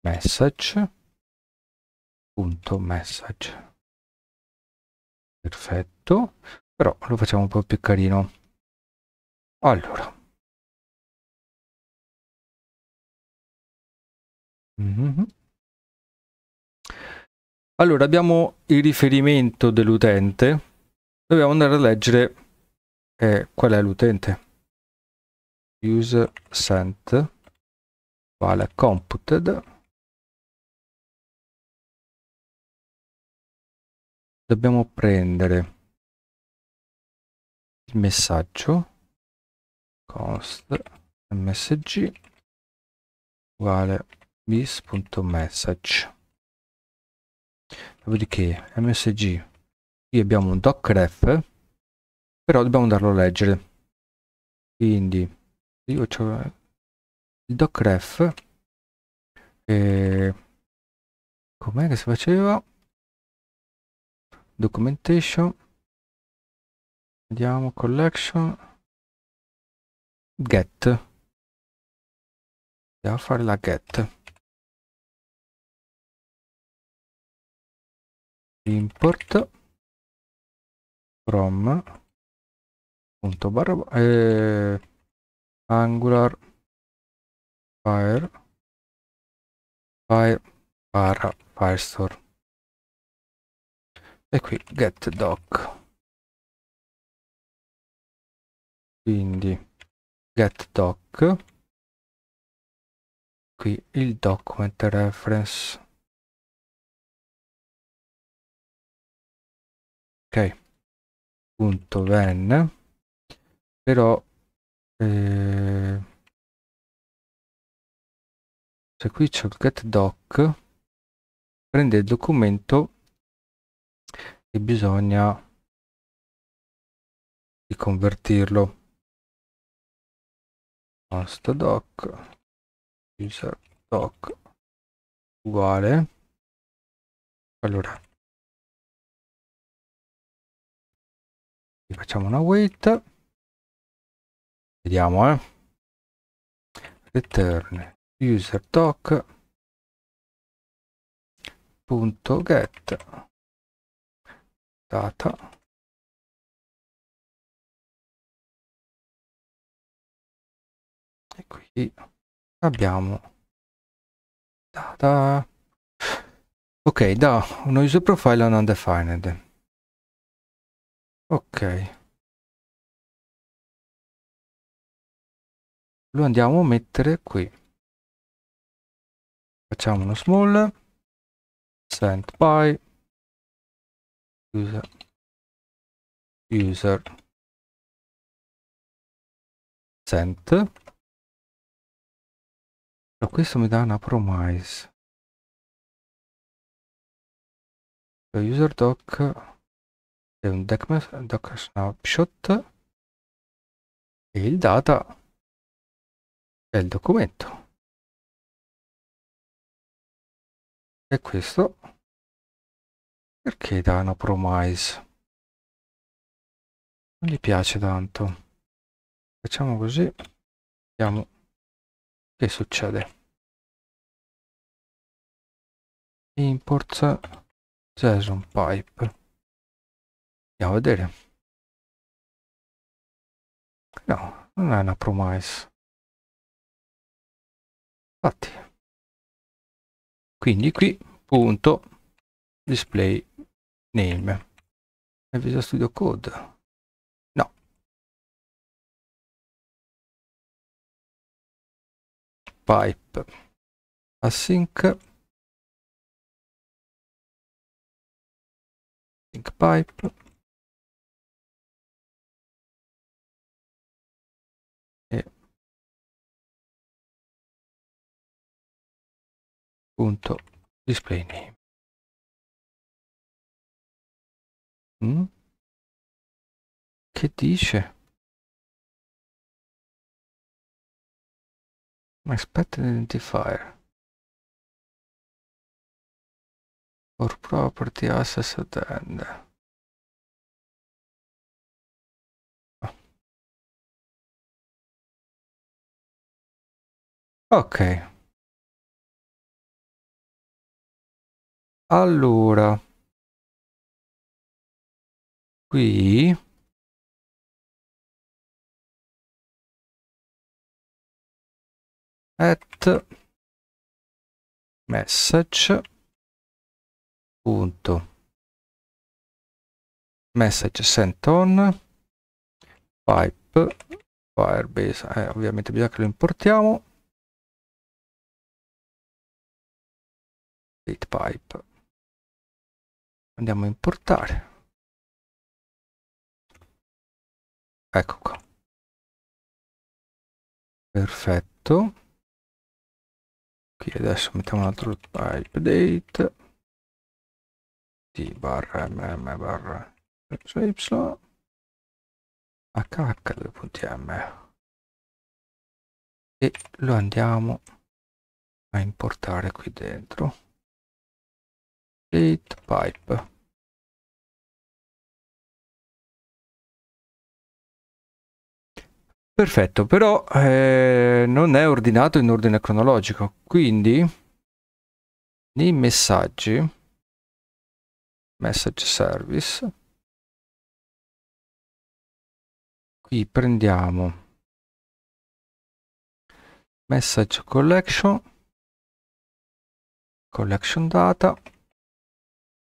message punto message perfetto però lo facciamo un po' più carino allora mm -hmm. Allora, abbiamo il riferimento dell'utente, dobbiamo andare a leggere eh, qual è l'utente. User sent vale computed. Dobbiamo prendere il messaggio const msg uguale bis.message dopodiché msg qui abbiamo un docref però dobbiamo andarlo a leggere quindi io ho il docref e com'è che si faceva documentation vediamo collection get andiamo a fare la get import from punto barra eh, angular fire fire para firestore e qui get doc quindi get doc qui il document reference ok punto ven però eh, se qui c'è il get doc prende il documento e bisogna di convertirlo Asta doc user doc uguale allora facciamo una wait vediamo eh return user doc punto get data e qui abbiamo data ok da un user profile non undefined ok lo andiamo a mettere qui facciamo uno small sent by user user sent però questo mi dà una promise user doc un ehm, doc, snapshot e il data è il documento e questo perché dà promise non gli piace tanto facciamo così vediamo che succede import json pipe Andiamo a vedere. No, non è una promise. Infatti. Quindi qui, punto, display name. E Visual Studio Code. no pipe async async pipe punto display name mm? che dice expected identifier or property access at end ah. Allora, qui at message punto message sent on pipe firebase eh, ovviamente bisogna che lo importiamo date pipe andiamo a importare ecco qua perfetto qui adesso mettiamo un altro type date t barra mm barra y hh due punti m e lo andiamo a importare qui dentro State pipe. Perfetto, però eh, non è ordinato in ordine cronologico, quindi nei messaggi, message service, qui prendiamo message collection, collection data,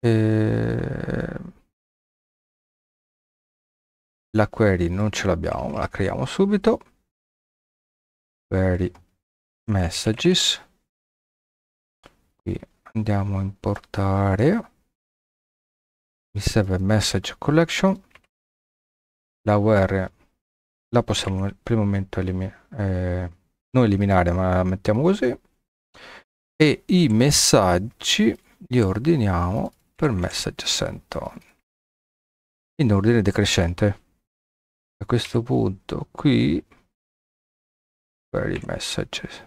eh, la query non ce l'abbiamo, la creiamo subito. Query messages. Qui andiamo a importare. Mi serve message collection. La URL la possiamo per il momento eliminare, eh, non eliminare, ma la mettiamo così. E i messaggi li ordiniamo per message sent on in ordine decrescente a questo punto qui per query messages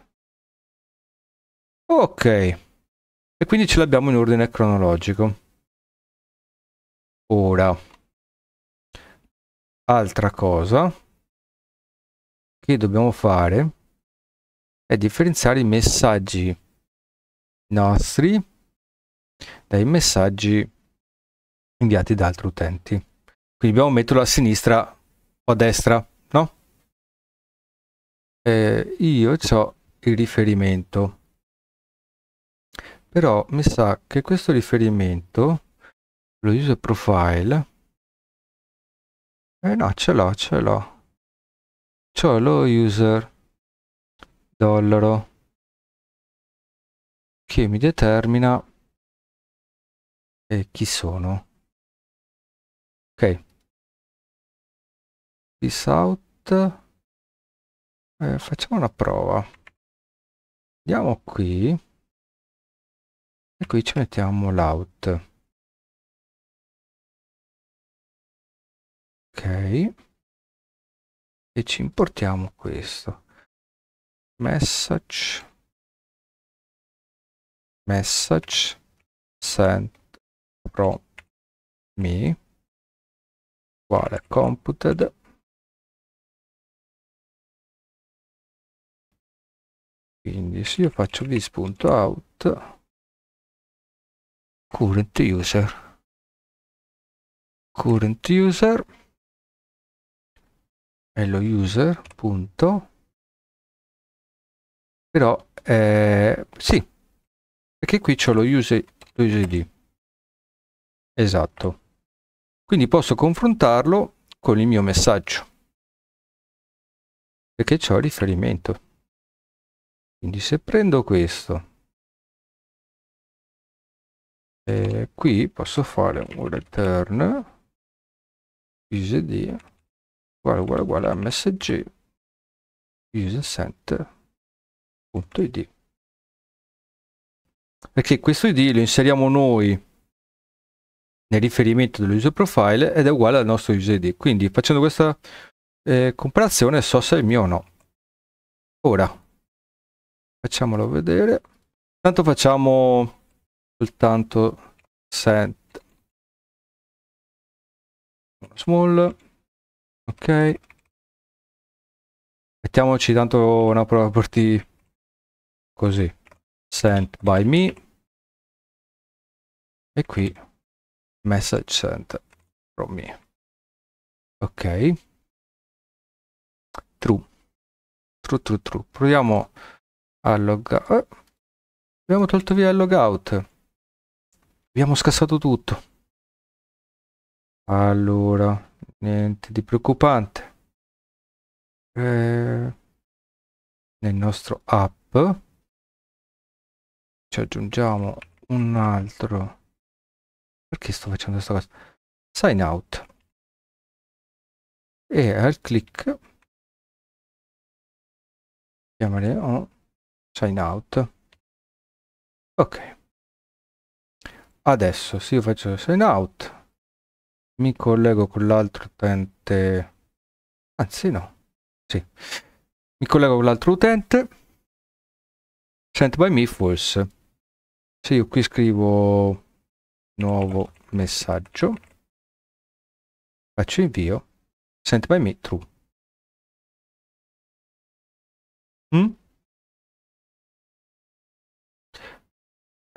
ok e quindi ce l'abbiamo in ordine cronologico ora altra cosa che dobbiamo fare è differenziare i messaggi nostri dai messaggi inviati da altri utenti. Quindi dobbiamo metterlo a sinistra o a destra, no? Eh, io ho il riferimento. Però mi sa che questo riferimento, lo user profile, eh no, ce l'ho, ce l'ho. C'ho lo user dollaro che mi determina e chi sono? Ok. Peace out. Eh, facciamo una prova. Andiamo qui. E qui ci mettiamo l'out. Ok. E ci importiamo questo. Message. Message. sent from me uguale computed quindi se io faccio this.out current user current user e lo user punto però eh, sì perché qui c'è lo user, lo user ID Esatto. Quindi posso confrontarlo con il mio messaggio. Perché c'è il riferimento. Quindi se prendo questo, e qui posso fare un return usd uguale uguale uguale msg usercenter.id perché questo id lo inseriamo noi nel riferimento dell'user profile ed è uguale al nostro user ID. Quindi facendo questa eh, comparazione so se è il mio o no. Ora facciamolo vedere. Intanto facciamo soltanto send small. Ok. Mettiamoci tanto una property così. Sent by me. E qui message sent from me. Ok. True. True, true, true. Proviamo a logout. Eh. Abbiamo tolto via il logout. Abbiamo scassato tutto. Allora, niente di preoccupante. Eh, nel nostro app ci aggiungiamo un altro perché sto facendo questa cosa? Sign out. E al click chiamare oh, sign out. Ok. Adesso se io faccio sign out, mi collego con l'altro utente, anzi no, sì, mi collego con l'altro utente, sent by me false. Se io qui scrivo nuovo messaggio faccio invio sent by me true mm?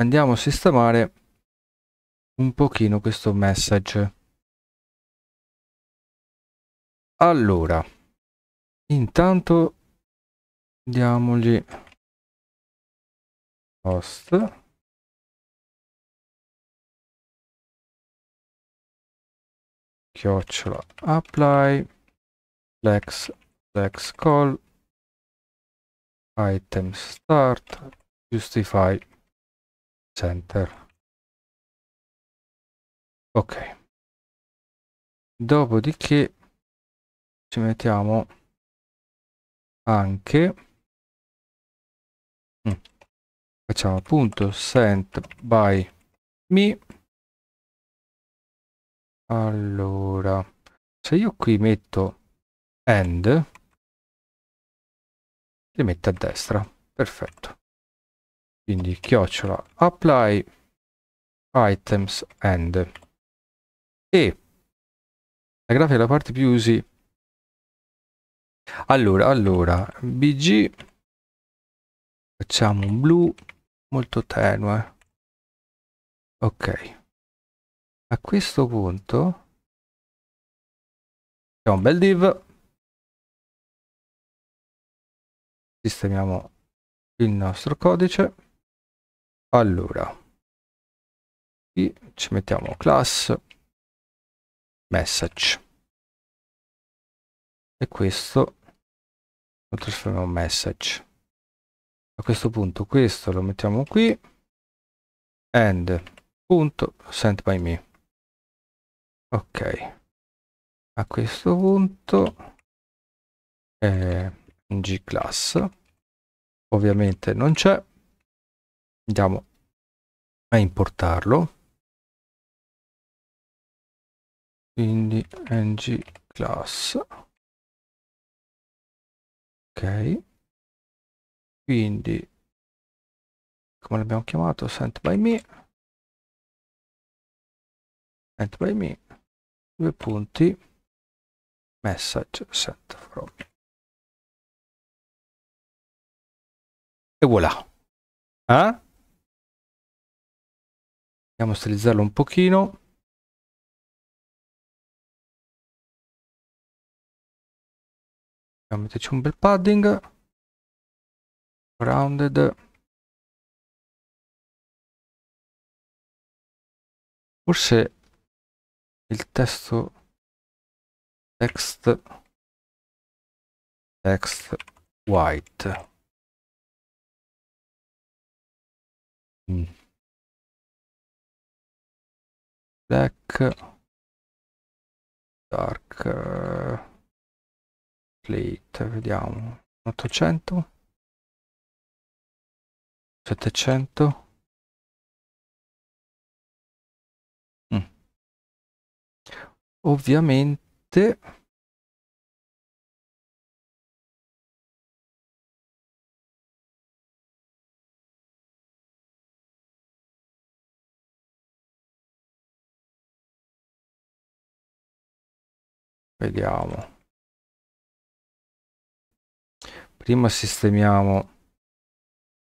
andiamo a sistemare un pochino questo message allora intanto diamogli host chiocciola apply flex flex call item start justify center ok dopodiché ci mettiamo anche mm, facciamo appunto sent by me allora, se io qui metto end, le metto a destra. Perfetto. Quindi chiocciola apply items end. E la grafica è la parte più usi. Allora, allora, bg facciamo un blu molto tenue. Ok a questo punto c'è un bel div sistemiamo il nostro codice allora qui ci mettiamo class message e questo lo trasformiamo in message a questo punto questo lo mettiamo qui and punto sent by me ok a questo punto eh, g class ovviamente non c'è andiamo a importarlo quindi ng class ok quindi come l'abbiamo chiamato sent by me sent by me due punti message sent from e voilà eh? andiamo a stilizzarlo un pochino metterci un bel padding rounded forse il testo text text white mm. black dark plate vediamo 800 700 ovviamente vediamo prima sistemiamo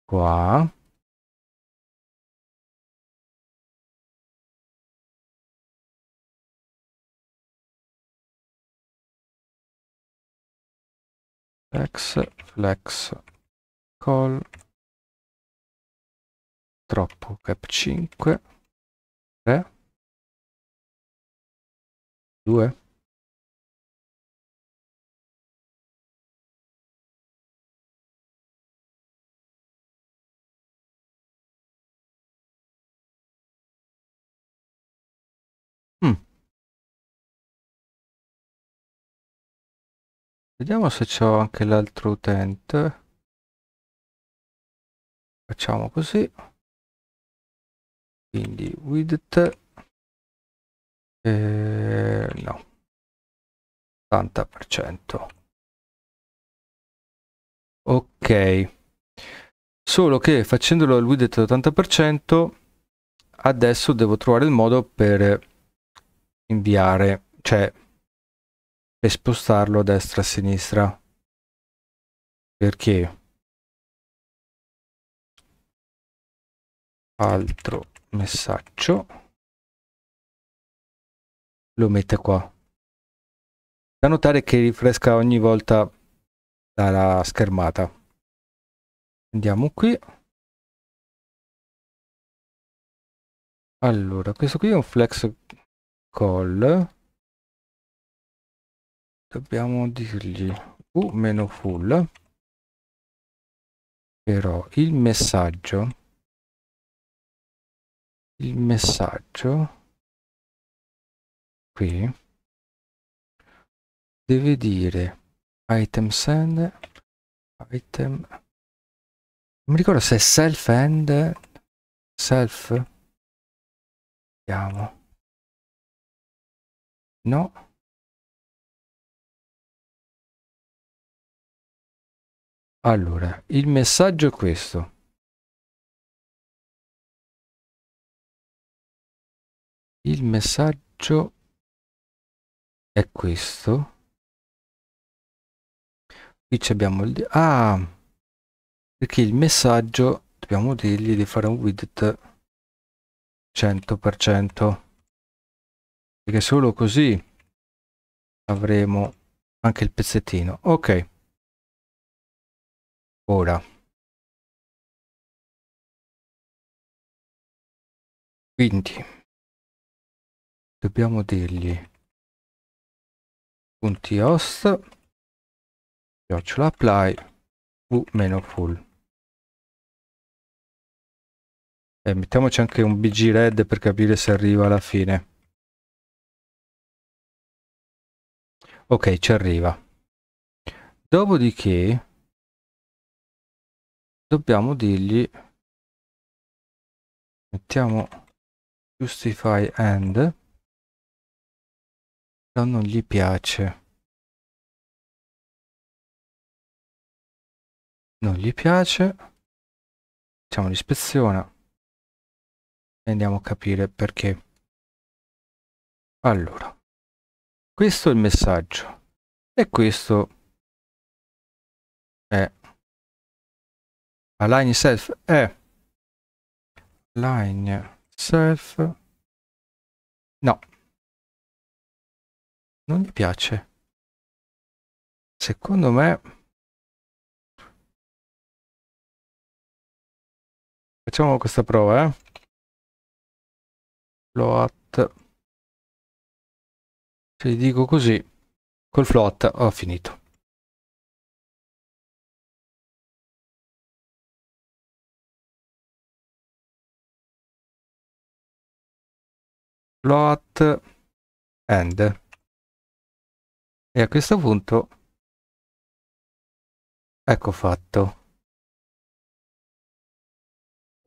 qua flex flex call troppo cap 5 3 2 Vediamo se c'ho anche l'altro utente. Facciamo così. Quindi widget. Eh, no. 80%. Ok. Solo che facendolo al widget all'80% adesso devo trovare il modo per inviare, cioè e spostarlo a destra e a sinistra. Perché? Altro messaggio. Lo mette qua. Da notare che rifresca ogni volta dalla schermata. Andiamo qui. Allora, questo qui è un flex call dobbiamo dirgli u meno full però il messaggio il messaggio qui deve dire item send item non mi ricordo se è self end self vediamo no Allora, il messaggio è questo. Il messaggio è questo. Qui abbiamo il... Ah! Perché il messaggio dobbiamo dirgli di fare un widget 100%. Perché solo così avremo anche il pezzettino. Ok ora quindi dobbiamo dirgli punti host chiocciola apply u meno full e mettiamoci anche un bg red per capire se arriva alla fine ok ci arriva dopodiché dobbiamo dirgli mettiamo justify and però non gli piace non gli piace facciamo l'ispezione e andiamo a capire perché allora questo è il messaggio e questo è align self è align self no non mi piace secondo me facciamo questa prova eh float se gli dico così col float ho finito Loat end. E a questo punto ecco fatto.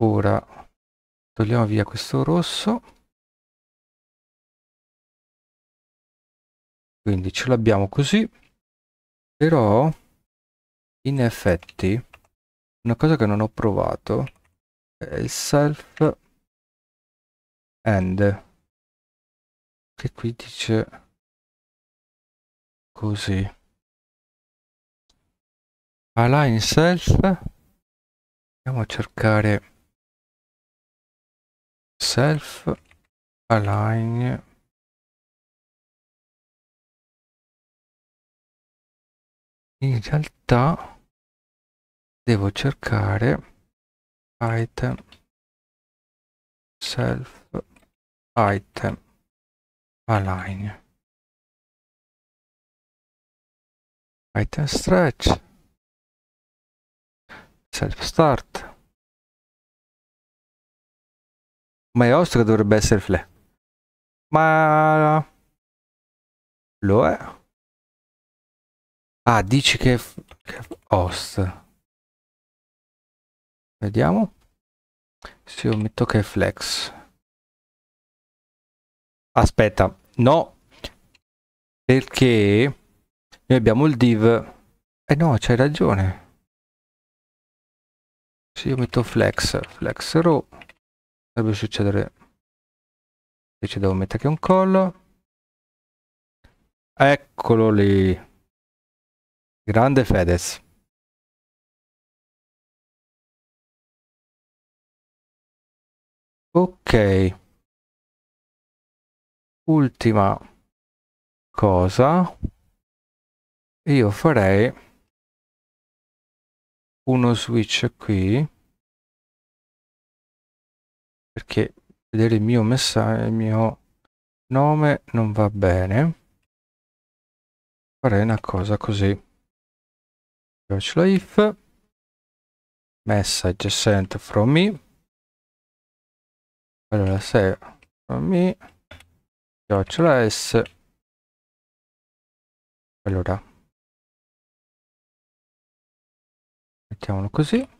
Ora togliamo via questo rosso. quindi ce l'abbiamo così però in effetti una cosa che non ho provato è il self end che qui dice così align self andiamo a cercare self align in realtà devo cercare item self item alleine item stretch self start ma è host che dovrebbe essere fle ma lo è ah dici che, è host vediamo se io metto che flex aspetta no perché noi abbiamo il div e eh no c'hai ragione se io metto flex flex row dovrebbe succedere invece devo mettere anche un collo eccolo lì grande Fedez ok ultima cosa io farei uno switch qui perché vedere il mio messaggio il mio nome non va bene farei una cosa così faccio la if message sent from me allora se from me chiocciola s allora mettiamolo così